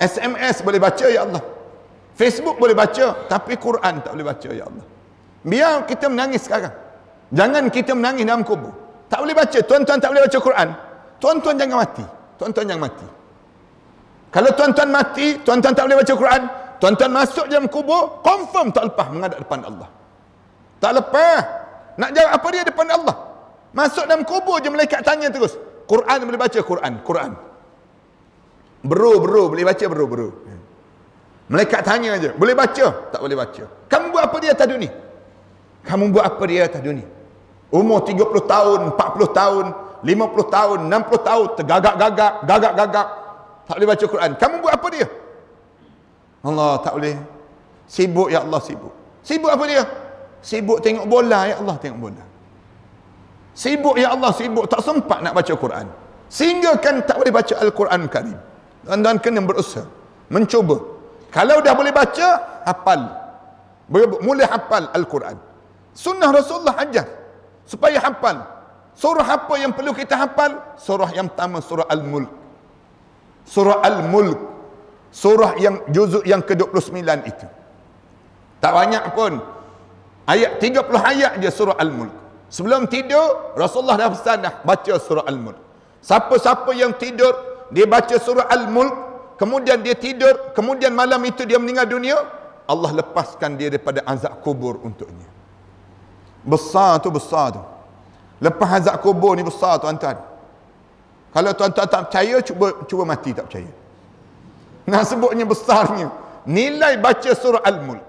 SMS boleh baca ya Allah Facebook boleh baca tapi Quran tak boleh baca ya Allah biar kita menangis sekarang jangan kita menangis dalam kubur tak boleh baca tuan-tuan tak boleh baca Quran tuan-tuan jangan mati tuan-tuan yang mati. Kalau tuan-tuan mati, tuan-tuan tak boleh baca Quran, tuan-tuan masuk dalam kubur, confirm tak lepas menghadap depan Allah. Tak lepas. Nak jawab apa dia depan Allah? Masuk dalam kubur je mereka tanya terus. Quran boleh baca Quran, Quran. Bro, bro, boleh baca bro, bro. mereka tanya aja, boleh baca? Tak boleh baca. Kamu buat apa dia tadi ni? Kamu buat apa dia tadi ni? Umur 30 tahun, 40 tahun, 50 tahun, 60 tahun tergagap-gagap, gagap-gagap tak boleh baca Quran. Kamu buat apa dia? Allah tak boleh. Sibuk ya Allah sibuk. Sibuk apa dia? Sibuk tengok bola ya Allah tengok bola. Sibuk ya Allah sibuk tak sempat nak baca Quran. Sehingga kan tak boleh baca Al-Quran Karim. Tuan-tuan kena berusaha, mencuba. Kalau dah boleh baca, hafal. Mula hafal Al-Quran. Sunnah Rasulullah ajar supaya hafal. Surah apa yang perlu kita hafal? Surah yang pertama surah Al-Mulk. Surah Al-Mulk. Surah yang juzuk yang ke-29 itu. Tak banyak pun. Ayat 30 ayat je surah Al-Mulk. Sebelum tidur, Rasulullah dah pesan dah baca surah Al-Mulk. Siapa-siapa yang tidur, dia baca surah Al-Mulk. Kemudian dia tidur, kemudian malam itu dia meninggal dunia. Allah lepaskan dia daripada azab kubur untuknya. Besar tu besar tu. Lepas azab kubur ni besar tuan-tuan. Kalau tuan-tuan tak percaya, cuba cuba mati tak percaya. Nak sebutnya besarnya. Nilai baca surah al mul,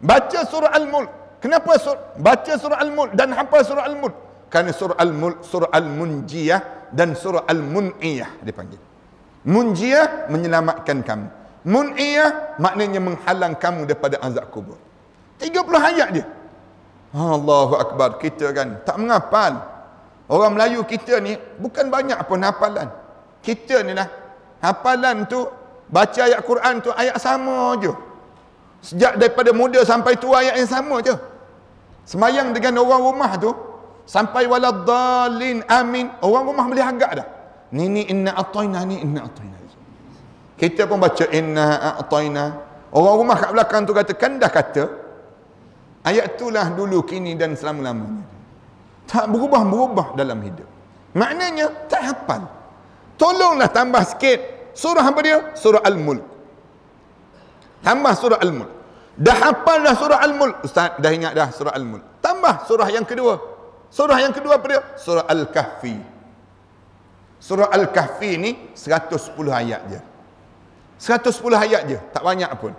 Baca surah al mul. Kenapa surah? baca surah al mul dan hampa surah al mul? Kerana surah al mul, surah Al-Munjiyah dan surah Al-Mun'iyah dipanggil. Munjiyah menyelamatkan kamu. Mun'iyah maknanya menghalang kamu daripada azab kubur. 30 ayat dia. Allahu Akbar kita kan tak menghafal orang Melayu kita ni bukan banyak pun hafalan kita ni lah hafalan tu baca ayat Quran tu ayat sama je sejak daripada muda sampai tua ayat yang sama je semayang dengan orang rumah tu sampai waladhalin amin orang rumah boleh agak dah ni ni inna atayna ni inna atayna kita pun baca inna atayna orang rumah kat belakang tu kata kan dah kata Ayat itulah dulu, kini dan selama-lamanya. Tak berubah-berubah dalam hidup. Maknanya tak hafal. Tolonglah tambah sikit. Surah apa dia? Surah Al-Mulk. Tambah surah Al-Mulk. Dah hafal dah surah Al-Mulk. Ustaz dah ingat dah surah Al-Mulk. Tambah surah yang kedua. Surah yang kedua apa dia? Surah Al-Kahfi. Surah Al-Kahfi ni 110 ayat je. 110 ayat je. Tak banyak pun.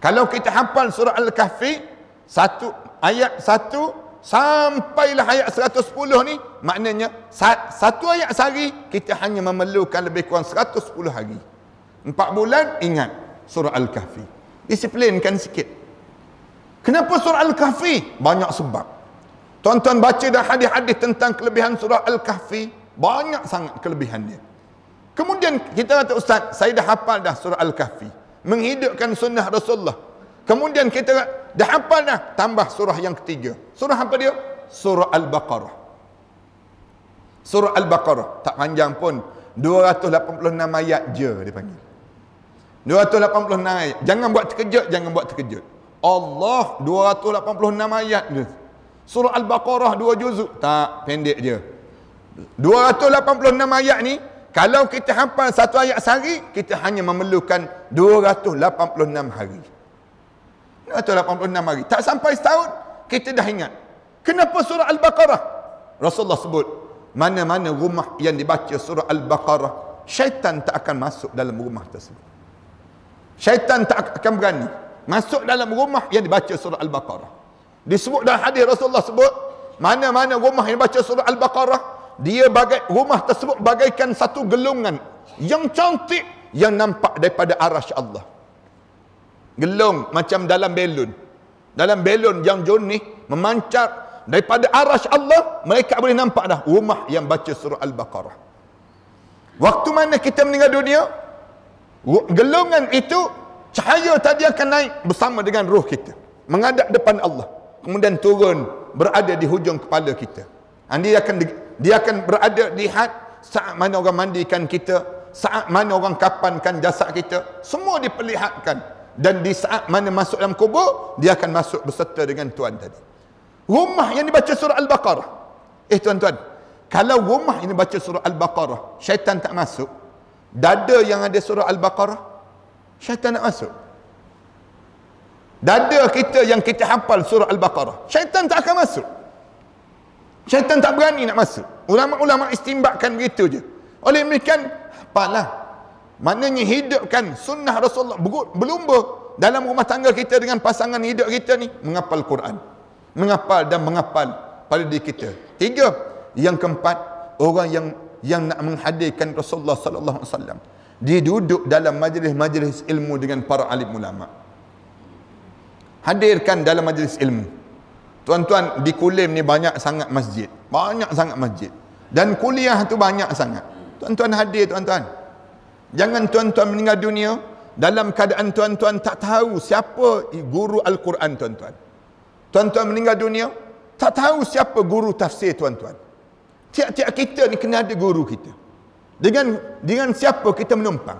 Kalau kita hafal surah Al-Kahfi, satu ayat satu sampailah ayat seratus 110 ni maknanya satu ayat sehari kita hanya memerlukan lebih kurang 110 hari empat bulan ingat surah Al-Kahfi disiplinkan sikit kenapa surah Al-Kahfi banyak sebab tuan-tuan baca dah hadis-hadis tentang kelebihan surah Al-Kahfi banyak sangat kelebihan dia kemudian kita kata ustaz saya dah hafal dah surah Al-Kahfi menghidupkan sunnah Rasulullah Kemudian kita dah hafal dah tambah surah yang ketiga. Surah apa dia? Surah Al-Baqarah. Surah Al-Baqarah tak panjang pun 286 ayat je dia panggil. 286 ayat. Jangan buat terkejut, jangan buat terkejut. Allah 286 ayat dia. Surah Al-Baqarah dua juzuk. Tak, pendek je. 286 ayat ni, kalau kita hafal satu ayat sehari, kita hanya memerlukan 286 hari atau 86 hari. Tak sampai setahun, kita dah ingat. Kenapa surah Al-Baqarah? Rasulullah sebut, mana-mana rumah yang dibaca surah Al-Baqarah, syaitan tak akan masuk dalam rumah tersebut. Syaitan tak akan berani masuk dalam rumah yang dibaca surah Al-Baqarah. Disebut dalam hadis Rasulullah sebut, mana-mana rumah yang baca surah Al-Baqarah, dia bagai rumah tersebut bagaikan satu gelungan yang cantik yang nampak daripada arah Allah gelung macam dalam belon dalam belon yang jurni memancar daripada arash Allah mereka boleh nampak dah rumah yang baca surah Al-Baqarah waktu mana kita meninggal dunia gelungan itu cahaya tadi akan naik bersama dengan ruh kita menghadap depan Allah kemudian turun berada di hujung kepala kita Dan dia akan dia akan berada lihat saat mana orang mandikan kita saat mana orang kapankan jasad kita semua diperlihatkan dan di saat mana masuk dalam kubur dia akan masuk berserta dengan tuan tadi rumah yang dibaca surah al-baqarah eh tuan-tuan kalau rumah yang dibaca surah al-baqarah syaitan tak masuk dada yang ada surah al-baqarah syaitan nak masuk dada kita yang kita hafal surah al-baqarah syaitan tak akan masuk syaitan tak berani nak masuk ulama-ulama istimbakkan begitu je oleh demikian apalah Maknanya hidupkan sunnah Rasulullah berlumba dalam rumah tangga kita dengan pasangan hidup kita ni mengapal Quran. Mengapal dan mengapal pada diri kita. Tiga, yang keempat orang yang yang nak menghadirkan Rasulullah sallallahu alaihi wasallam dia duduk dalam majlis-majlis ilmu dengan para alim ulama. Hadirkan dalam majlis ilmu. Tuan-tuan di Kulim ni banyak sangat masjid. Banyak sangat masjid. Dan kuliah tu banyak sangat. Tuan-tuan hadir tuan-tuan. Jangan tuan-tuan meninggal dunia dalam keadaan tuan-tuan tak tahu siapa guru Al-Quran tuan-tuan. Tuan-tuan meninggal dunia, tak tahu siapa guru tafsir tuan-tuan. Tiap-tiap kita ni kena ada guru kita. Dengan dengan siapa kita menumpang?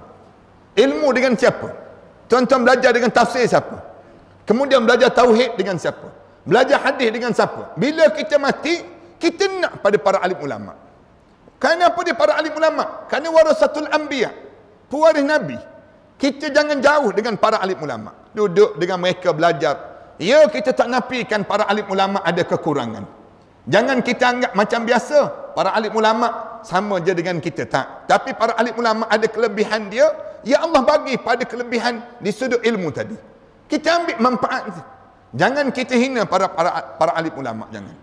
Ilmu dengan siapa? Tuan-tuan belajar dengan tafsir siapa? Kemudian belajar tauhid dengan siapa? Belajar hadis dengan siapa? Bila kita mati, kita nak pada para alim ulama. Kenapa dia para alim ulama? Kerana warasatul anbiya pewaris Nabi. Kita jangan jauh dengan para alim ulama. Duduk dengan mereka belajar. Ya kita tak nafikan para alim ulama ada kekurangan. Jangan kita anggap macam biasa para alim ulama sama je dengan kita tak. Tapi para alim ulama ada kelebihan dia, ya Allah bagi pada kelebihan di sudut ilmu tadi. Kita ambil manfaat. Jangan kita hina para para para alim ulama jangan.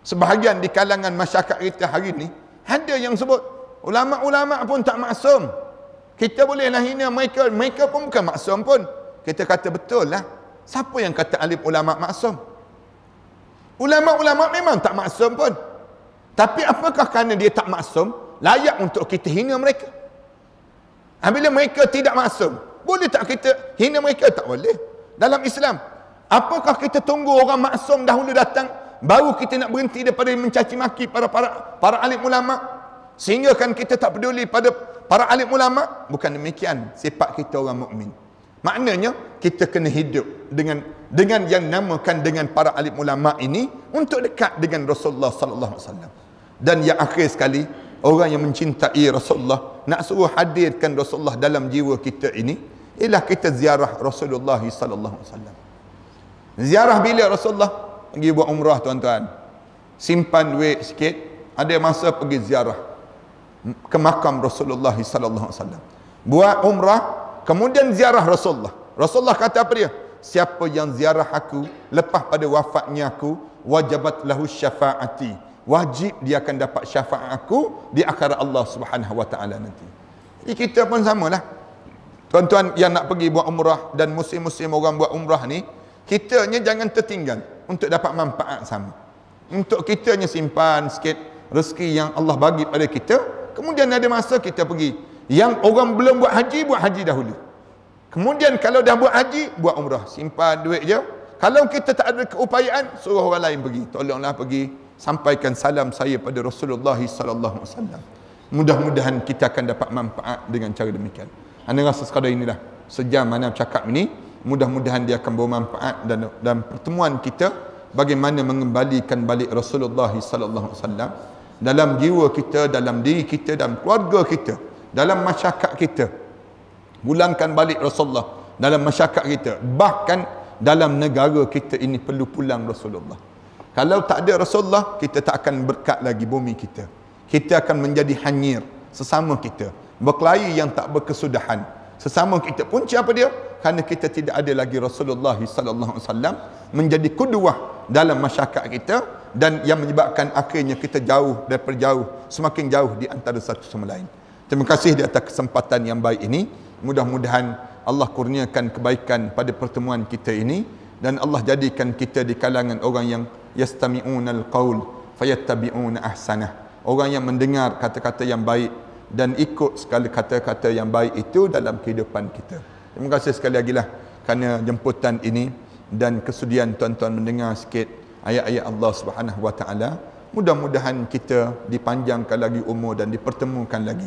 Sebahagian di kalangan masyarakat kita hari ini ada yang sebut ulama-ulama pun tak maksum. Kita bolehlah hina mereka. Mereka pun bukan maksum pun. Kita kata betul lah. Siapa yang kata alim ulama maksum? Ulama-ulama memang tak maksum pun. Tapi apakah kerana dia tak maksum, layak untuk kita hina mereka? Bila mereka tidak maksum, boleh tak kita hina mereka? Tak boleh. Dalam Islam, apakah kita tunggu orang maksum dahulu datang, baru kita nak berhenti daripada mencaci maki para para para alim ulama? sehingga kan kita tak peduli pada para alim ulama bukan demikian sifat kita orang mukmin maknanya kita kena hidup dengan dengan yang namakan dengan para alim ulama ini untuk dekat dengan Rasulullah sallallahu alaihi wasallam dan yang akhir sekali orang yang mencintai Rasulullah nak suruh hadirkan Rasulullah dalam jiwa kita ini ialah kita ziarah Rasulullah sallallahu alaihi wasallam ziarah bila Rasulullah pergi buat umrah tuan-tuan simpan duit sikit ada masa pergi ziarah ke makam Rasulullah sallallahu alaihi wasallam. Buat umrah, kemudian ziarah Rasulullah. Rasulullah kata apa dia? Siapa yang ziarah aku lepas pada wafatnya aku, wajabat lahu syafaati. Wajib dia akan dapat syafaat aku di akhirat Allah Subhanahu wa taala nanti. Jadi kita pun samalah. Tuan-tuan yang nak pergi buat umrah dan musim-musim orang buat umrah ni, kita nya jangan tertinggal untuk dapat manfaat sama. Untuk kita nya simpan sikit rezeki yang Allah bagi pada kita Kemudian ada masa kita pergi. Yang orang belum buat haji, buat haji dahulu. Kemudian kalau dah buat haji, buat umrah. Simpan duit je. Kalau kita tak ada keupayaan, suruh orang lain pergi. Tolonglah pergi. Sampaikan salam saya pada Rasulullah SAW. Mudah-mudahan kita akan dapat manfaat dengan cara demikian. Anda rasa sekadar inilah. Sejam mana cakap ini, mudah-mudahan dia akan manfaat dan dan pertemuan kita bagaimana mengembalikan balik Rasulullah sallallahu alaihi wasallam dalam jiwa kita, dalam diri kita, dalam keluarga kita, dalam masyarakat kita. Pulangkan balik Rasulullah dalam masyarakat kita. Bahkan dalam negara kita ini perlu pulang Rasulullah. Kalau tak ada Rasulullah, kita tak akan berkat lagi bumi kita. Kita akan menjadi hanyir sesama kita. Berkelahi yang tak berkesudahan. Sesama kita punca apa dia? Kerana kita tidak ada lagi Rasulullah SAW menjadi kuduah dalam masyarakat kita dan yang menyebabkan akhirnya kita jauh daripada perjauh, semakin jauh di antara satu sama lain terima kasih di atas kesempatan yang baik ini mudah-mudahan Allah kurniakan kebaikan pada pertemuan kita ini dan Allah jadikan kita di kalangan orang yang yastamiunal qaul fayattabi'una ahsanah orang yang mendengar kata-kata yang baik dan ikut segala kata-kata yang baik itu dalam kehidupan kita terima kasih sekali lagi lah kerana jemputan ini dan kesudian tuan-tuan mendengar sikit ayat-ayat Allah Subhanahu Wa Taala. Mudah-mudahan kita dipanjangkan lagi umur dan dipertemukan lagi.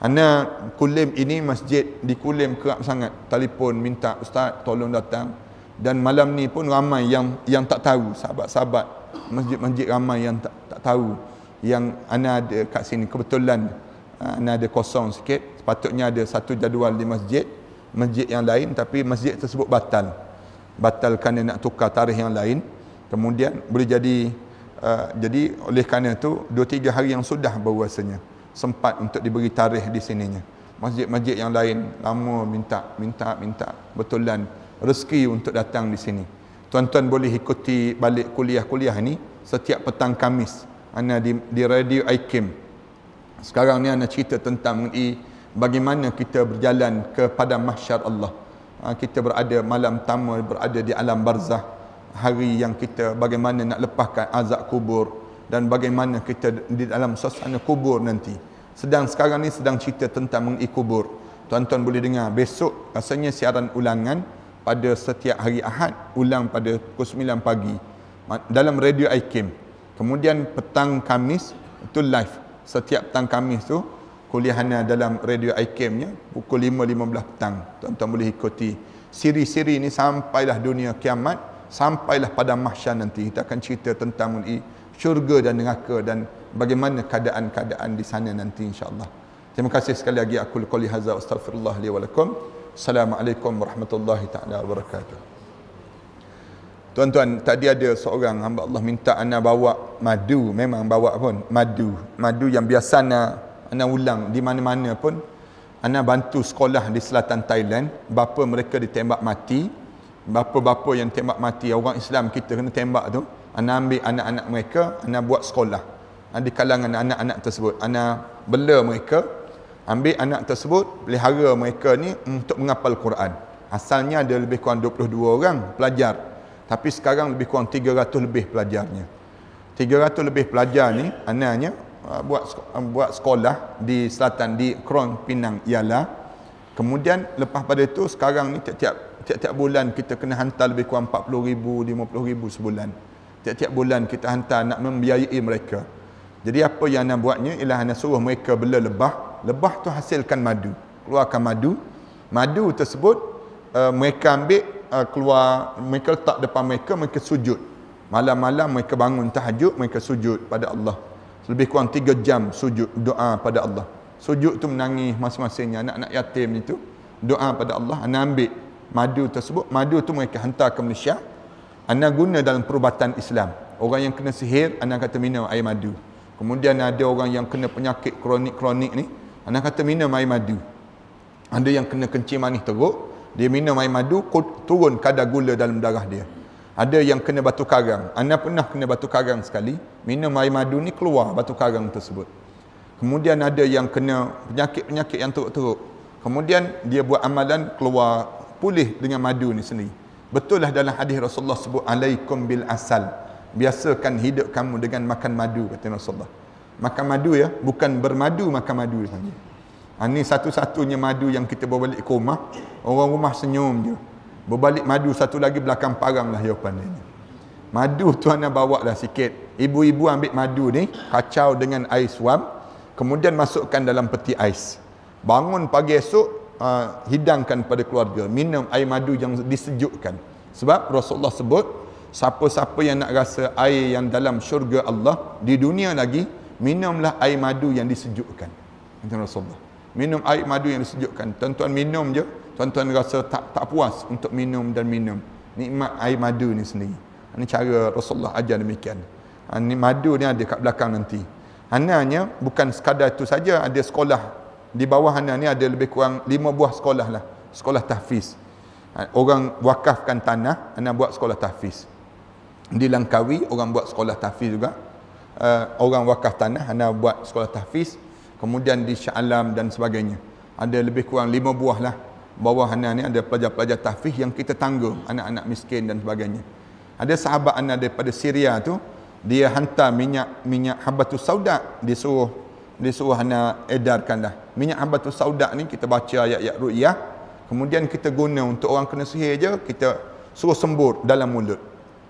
Ana Kulim ini masjid di Kulim kerap sangat telefon minta ustaz tolong datang dan malam ni pun ramai yang yang tak tahu sahabat-sahabat masjid-masjid ramai yang tak tak tahu yang ana ada kat sini kebetulan ah, ana ada kosong sikit sepatutnya ada satu jadual di masjid masjid yang lain tapi masjid tersebut batal batal kerana nak tukar tarikh yang lain kemudian boleh jadi uh, jadi oleh kerana tu dua tiga hari yang sudah berwasanya sempat untuk diberi tarikh di sininya masjid-masjid yang lain lama minta minta minta betulan rezeki untuk datang di sini tuan-tuan boleh ikuti balik kuliah-kuliah ini setiap petang Kamis ana di, di radio Aikim sekarang ni ana cerita tentang mengenai bagaimana kita berjalan kepada mahsyar Allah ah, kita berada malam tamu berada di alam barzah hari yang kita bagaimana nak lepaskan azab kubur dan bagaimana kita di dalam suasana kubur nanti. Sedang sekarang ni sedang cerita tentang mengikubur. kubur. Tuan-tuan boleh dengar besok rasanya siaran ulangan pada setiap hari Ahad ulang pada pukul 9 pagi dalam radio IKIM. Kemudian petang Kamis itu live. Setiap petang Kamis tu kuliahnya dalam radio IKIM nya pukul 5.15 petang. Tuan-tuan boleh ikuti siri-siri ini sampailah dunia kiamat sampailah pada mahsyar nanti kita akan cerita tentang mengenai syurga dan neraka dan bagaimana keadaan-keadaan di sana nanti insyaallah. Terima kasih sekali lagi aku qouli hadza astaghfirullah li wa lakum. Assalamualaikum warahmatullahi taala wabarakatuh. Tuan-tuan, tadi ada seorang hamba Allah minta ana bawa madu. Memang bawa pun madu. Madu yang biasa ana, ana ulang di mana-mana pun. Ana bantu sekolah di selatan Thailand. Bapa mereka ditembak mati bapa-bapa yang tembak mati orang Islam kita kena tembak tu anak ambil anak-anak mereka anak buat sekolah di kalangan anak-anak tersebut anak bela mereka ambil anak tersebut pelihara mereka ni untuk mengapal Quran asalnya ada lebih kurang 22 orang pelajar tapi sekarang lebih kurang 300 lebih pelajarnya 300 lebih pelajar ni anaknya ah, buat ah, buat sekolah di selatan di Kron Pinang ialah kemudian lepas pada itu sekarang ni tiap-tiap tiap-tiap bulan kita kena hantar lebih kurang 40 ribu, 50 ribu sebulan. Tiap-tiap bulan kita hantar nak membiayai mereka. Jadi apa yang nak buatnya ialah Ana suruh mereka bela lebah. Lebah tu hasilkan madu. Keluarkan madu. Madu tersebut uh, mereka ambil uh, keluar, mereka letak depan mereka, mereka sujud. Malam-malam mereka bangun tahajud, mereka sujud pada Allah. Lebih kurang tiga jam sujud doa pada Allah. Sujud tu menangis masing-masingnya anak-anak yatim itu. Doa pada Allah, Ana ambil madu tersebut madu tu mereka hantar ke Malaysia anda guna dalam perubatan Islam orang yang kena sihir anda kata minum air madu kemudian ada orang yang kena penyakit kronik-kronik ni anda kata minum air madu ada yang kena kencing manis teruk dia minum air madu turun kadar gula dalam darah dia ada yang kena batu karang anda pernah kena batu karang sekali minum air madu ni keluar batu karang tersebut kemudian ada yang kena penyakit-penyakit yang teruk-teruk kemudian dia buat amalan keluar pulih dengan madu ni sendiri. lah dalam hadis Rasulullah sebut alaikum bil asal. Biasakan hidup kamu dengan makan madu kata Rasulullah. Makan madu ya, bukan bermadu makan madu saja. Ha, ini satu-satunya madu yang kita bawa balik ke rumah. Orang rumah senyum je. Berbalik madu satu lagi belakang parang lah jawapan dia. Madu tuan nak bawa lah sikit. Ibu-ibu ambil madu ni, kacau dengan air suam. Kemudian masukkan dalam peti ais. Bangun pagi esok, uh, hidangkan pada keluarga minum air madu yang disejukkan sebab Rasulullah sebut siapa-siapa yang nak rasa air yang dalam syurga Allah di dunia lagi minumlah air madu yang disejukkan kata Rasulullah minum air madu yang disejukkan tuan-tuan minum je tuan-tuan rasa tak tak puas untuk minum dan minum nikmat air madu ni sendiri ini cara Rasulullah ajar demikian ini ah, madu ni ada kat belakang nanti Hanya bukan sekadar itu saja ada sekolah di bawah Hana ni ada lebih kurang lima buah sekolah lah sekolah tahfiz ha, orang wakafkan tanah Hana buat sekolah tahfiz di Langkawi orang buat sekolah tahfiz juga ha, orang wakaf tanah Hana buat sekolah tahfiz kemudian di Sya'alam dan sebagainya ada lebih kurang lima buah lah bawah Hana ni ada pelajar-pelajar tahfiz yang kita tangguh anak-anak miskin dan sebagainya ada sahabat Hana daripada Syria tu dia hantar minyak minyak habatus sauda disuruh disuruh Hana edarkan lah minyak habatus sauda ni kita baca ayat-ayat ru'yah kemudian kita guna untuk orang kena sihir je kita suruh sembur dalam mulut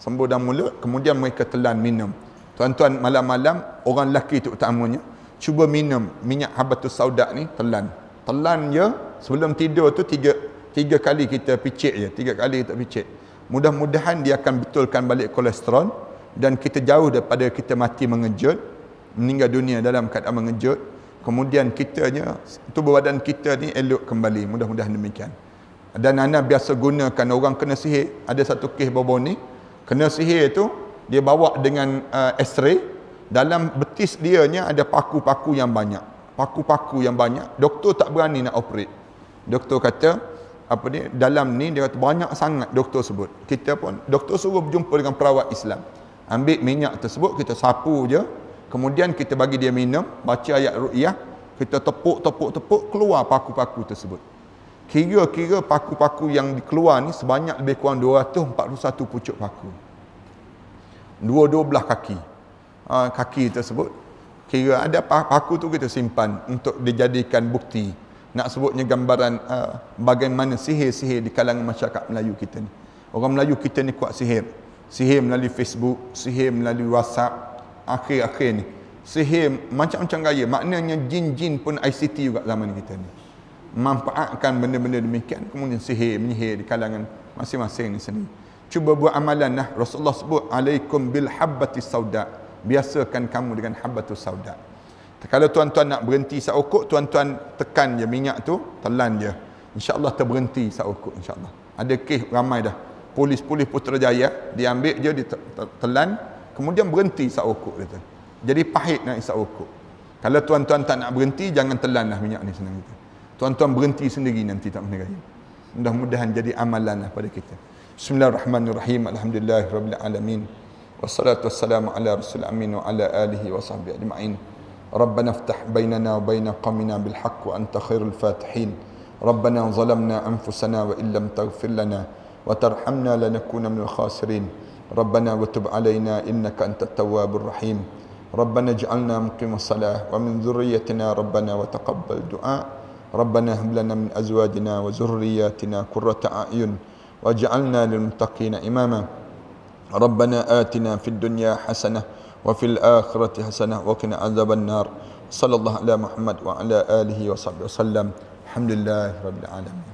sembur dalam mulut kemudian mereka telan minum tuan-tuan malam-malam orang lelaki tu utamanya cuba minum minyak habatus sauda ni telan telan je sebelum tidur tu tiga tiga kali kita picit je tiga kali kita picit mudah-mudahan dia akan betulkan balik kolesterol dan kita jauh daripada kita mati mengejut meninggal dunia dalam keadaan mengejut kemudian kitanya tubuh badan kita ni elok kembali mudah-mudahan demikian dan ana biasa gunakan orang kena sihir ada satu kes bobo ni kena sihir tu dia bawa dengan uh, x-ray dalam betis dia ni ada paku-paku yang banyak paku-paku yang banyak doktor tak berani nak operate doktor kata apa ni dalam ni dia kata banyak sangat doktor sebut kita pun doktor suruh berjumpa dengan perawat Islam ambil minyak tersebut kita sapu je Kemudian kita bagi dia minum, baca ayat ru'yah, kita tepuk-tepuk-tepuk, keluar paku-paku tersebut. Kira-kira paku-paku yang dikeluar ni sebanyak lebih kurang 241 pucuk paku. Dua-dua belah kaki. Ha, kaki tersebut. Kira ada paku tu kita simpan untuk dijadikan bukti. Nak sebutnya gambaran uh, bagaimana sihir-sihir di kalangan masyarakat Melayu kita ni. Orang Melayu kita ni kuat sihir. Sihir melalui Facebook, sihir melalui WhatsApp, akhir-akhir ni sihir macam-macam gaya maknanya jin-jin pun ICT juga zaman kita ni manfaatkan benda-benda demikian kemudian sihir menyihir di kalangan masing-masing ni sini cuba buat amalan lah Rasulullah sebut alaikum bil habbatis sauda biasakan kamu dengan habbatus sauda kalau tuan-tuan nak berhenti saukuk tuan-tuan tekan je minyak tu telan je insyaallah terberhenti saukuk insyaallah ada kes ramai dah polis-polis Putrajaya diambil je ditelan Kemudian berhenti isap rokok dia tu. Jadi pahit nak isap rokok. Kalau tuan-tuan tak nak berhenti, jangan telanlah minyak ni senang kita. Tuan-tuan berhenti sendiri nanti tak kena gaya. Mudah-mudahan jadi amalan lah pada kita. Bismillahirrahmanirrahim. Alhamdulillah. Rabbil Alamin. Wassalatu wassalamu ala rasul amin wa ala alihi wa sahbihi ajma'in. ربنا افتح بيننا وبين قومنا بالحق وانت خير الفاتحين ربنا ظلمنا انفسنا وان لم تغفر لنا وترحمنا لنكون من الخاسرين ربنا وتب علينا إنك أنت التواب الرحيم ربنا اجعلنا مقيم الصلاة ومن ذريتنا ربنا وتقبل دعاء ربنا هب لنا من أزواجنا وذرياتنا قرة أعين واجعلنا للمتقين إماما ربنا آتنا في الدنيا حسنة وفي الآخرة حسنة وقنا عذاب النار صلى الله على محمد وعلى آله وصحبه وسلم الحمد لله رب العالمين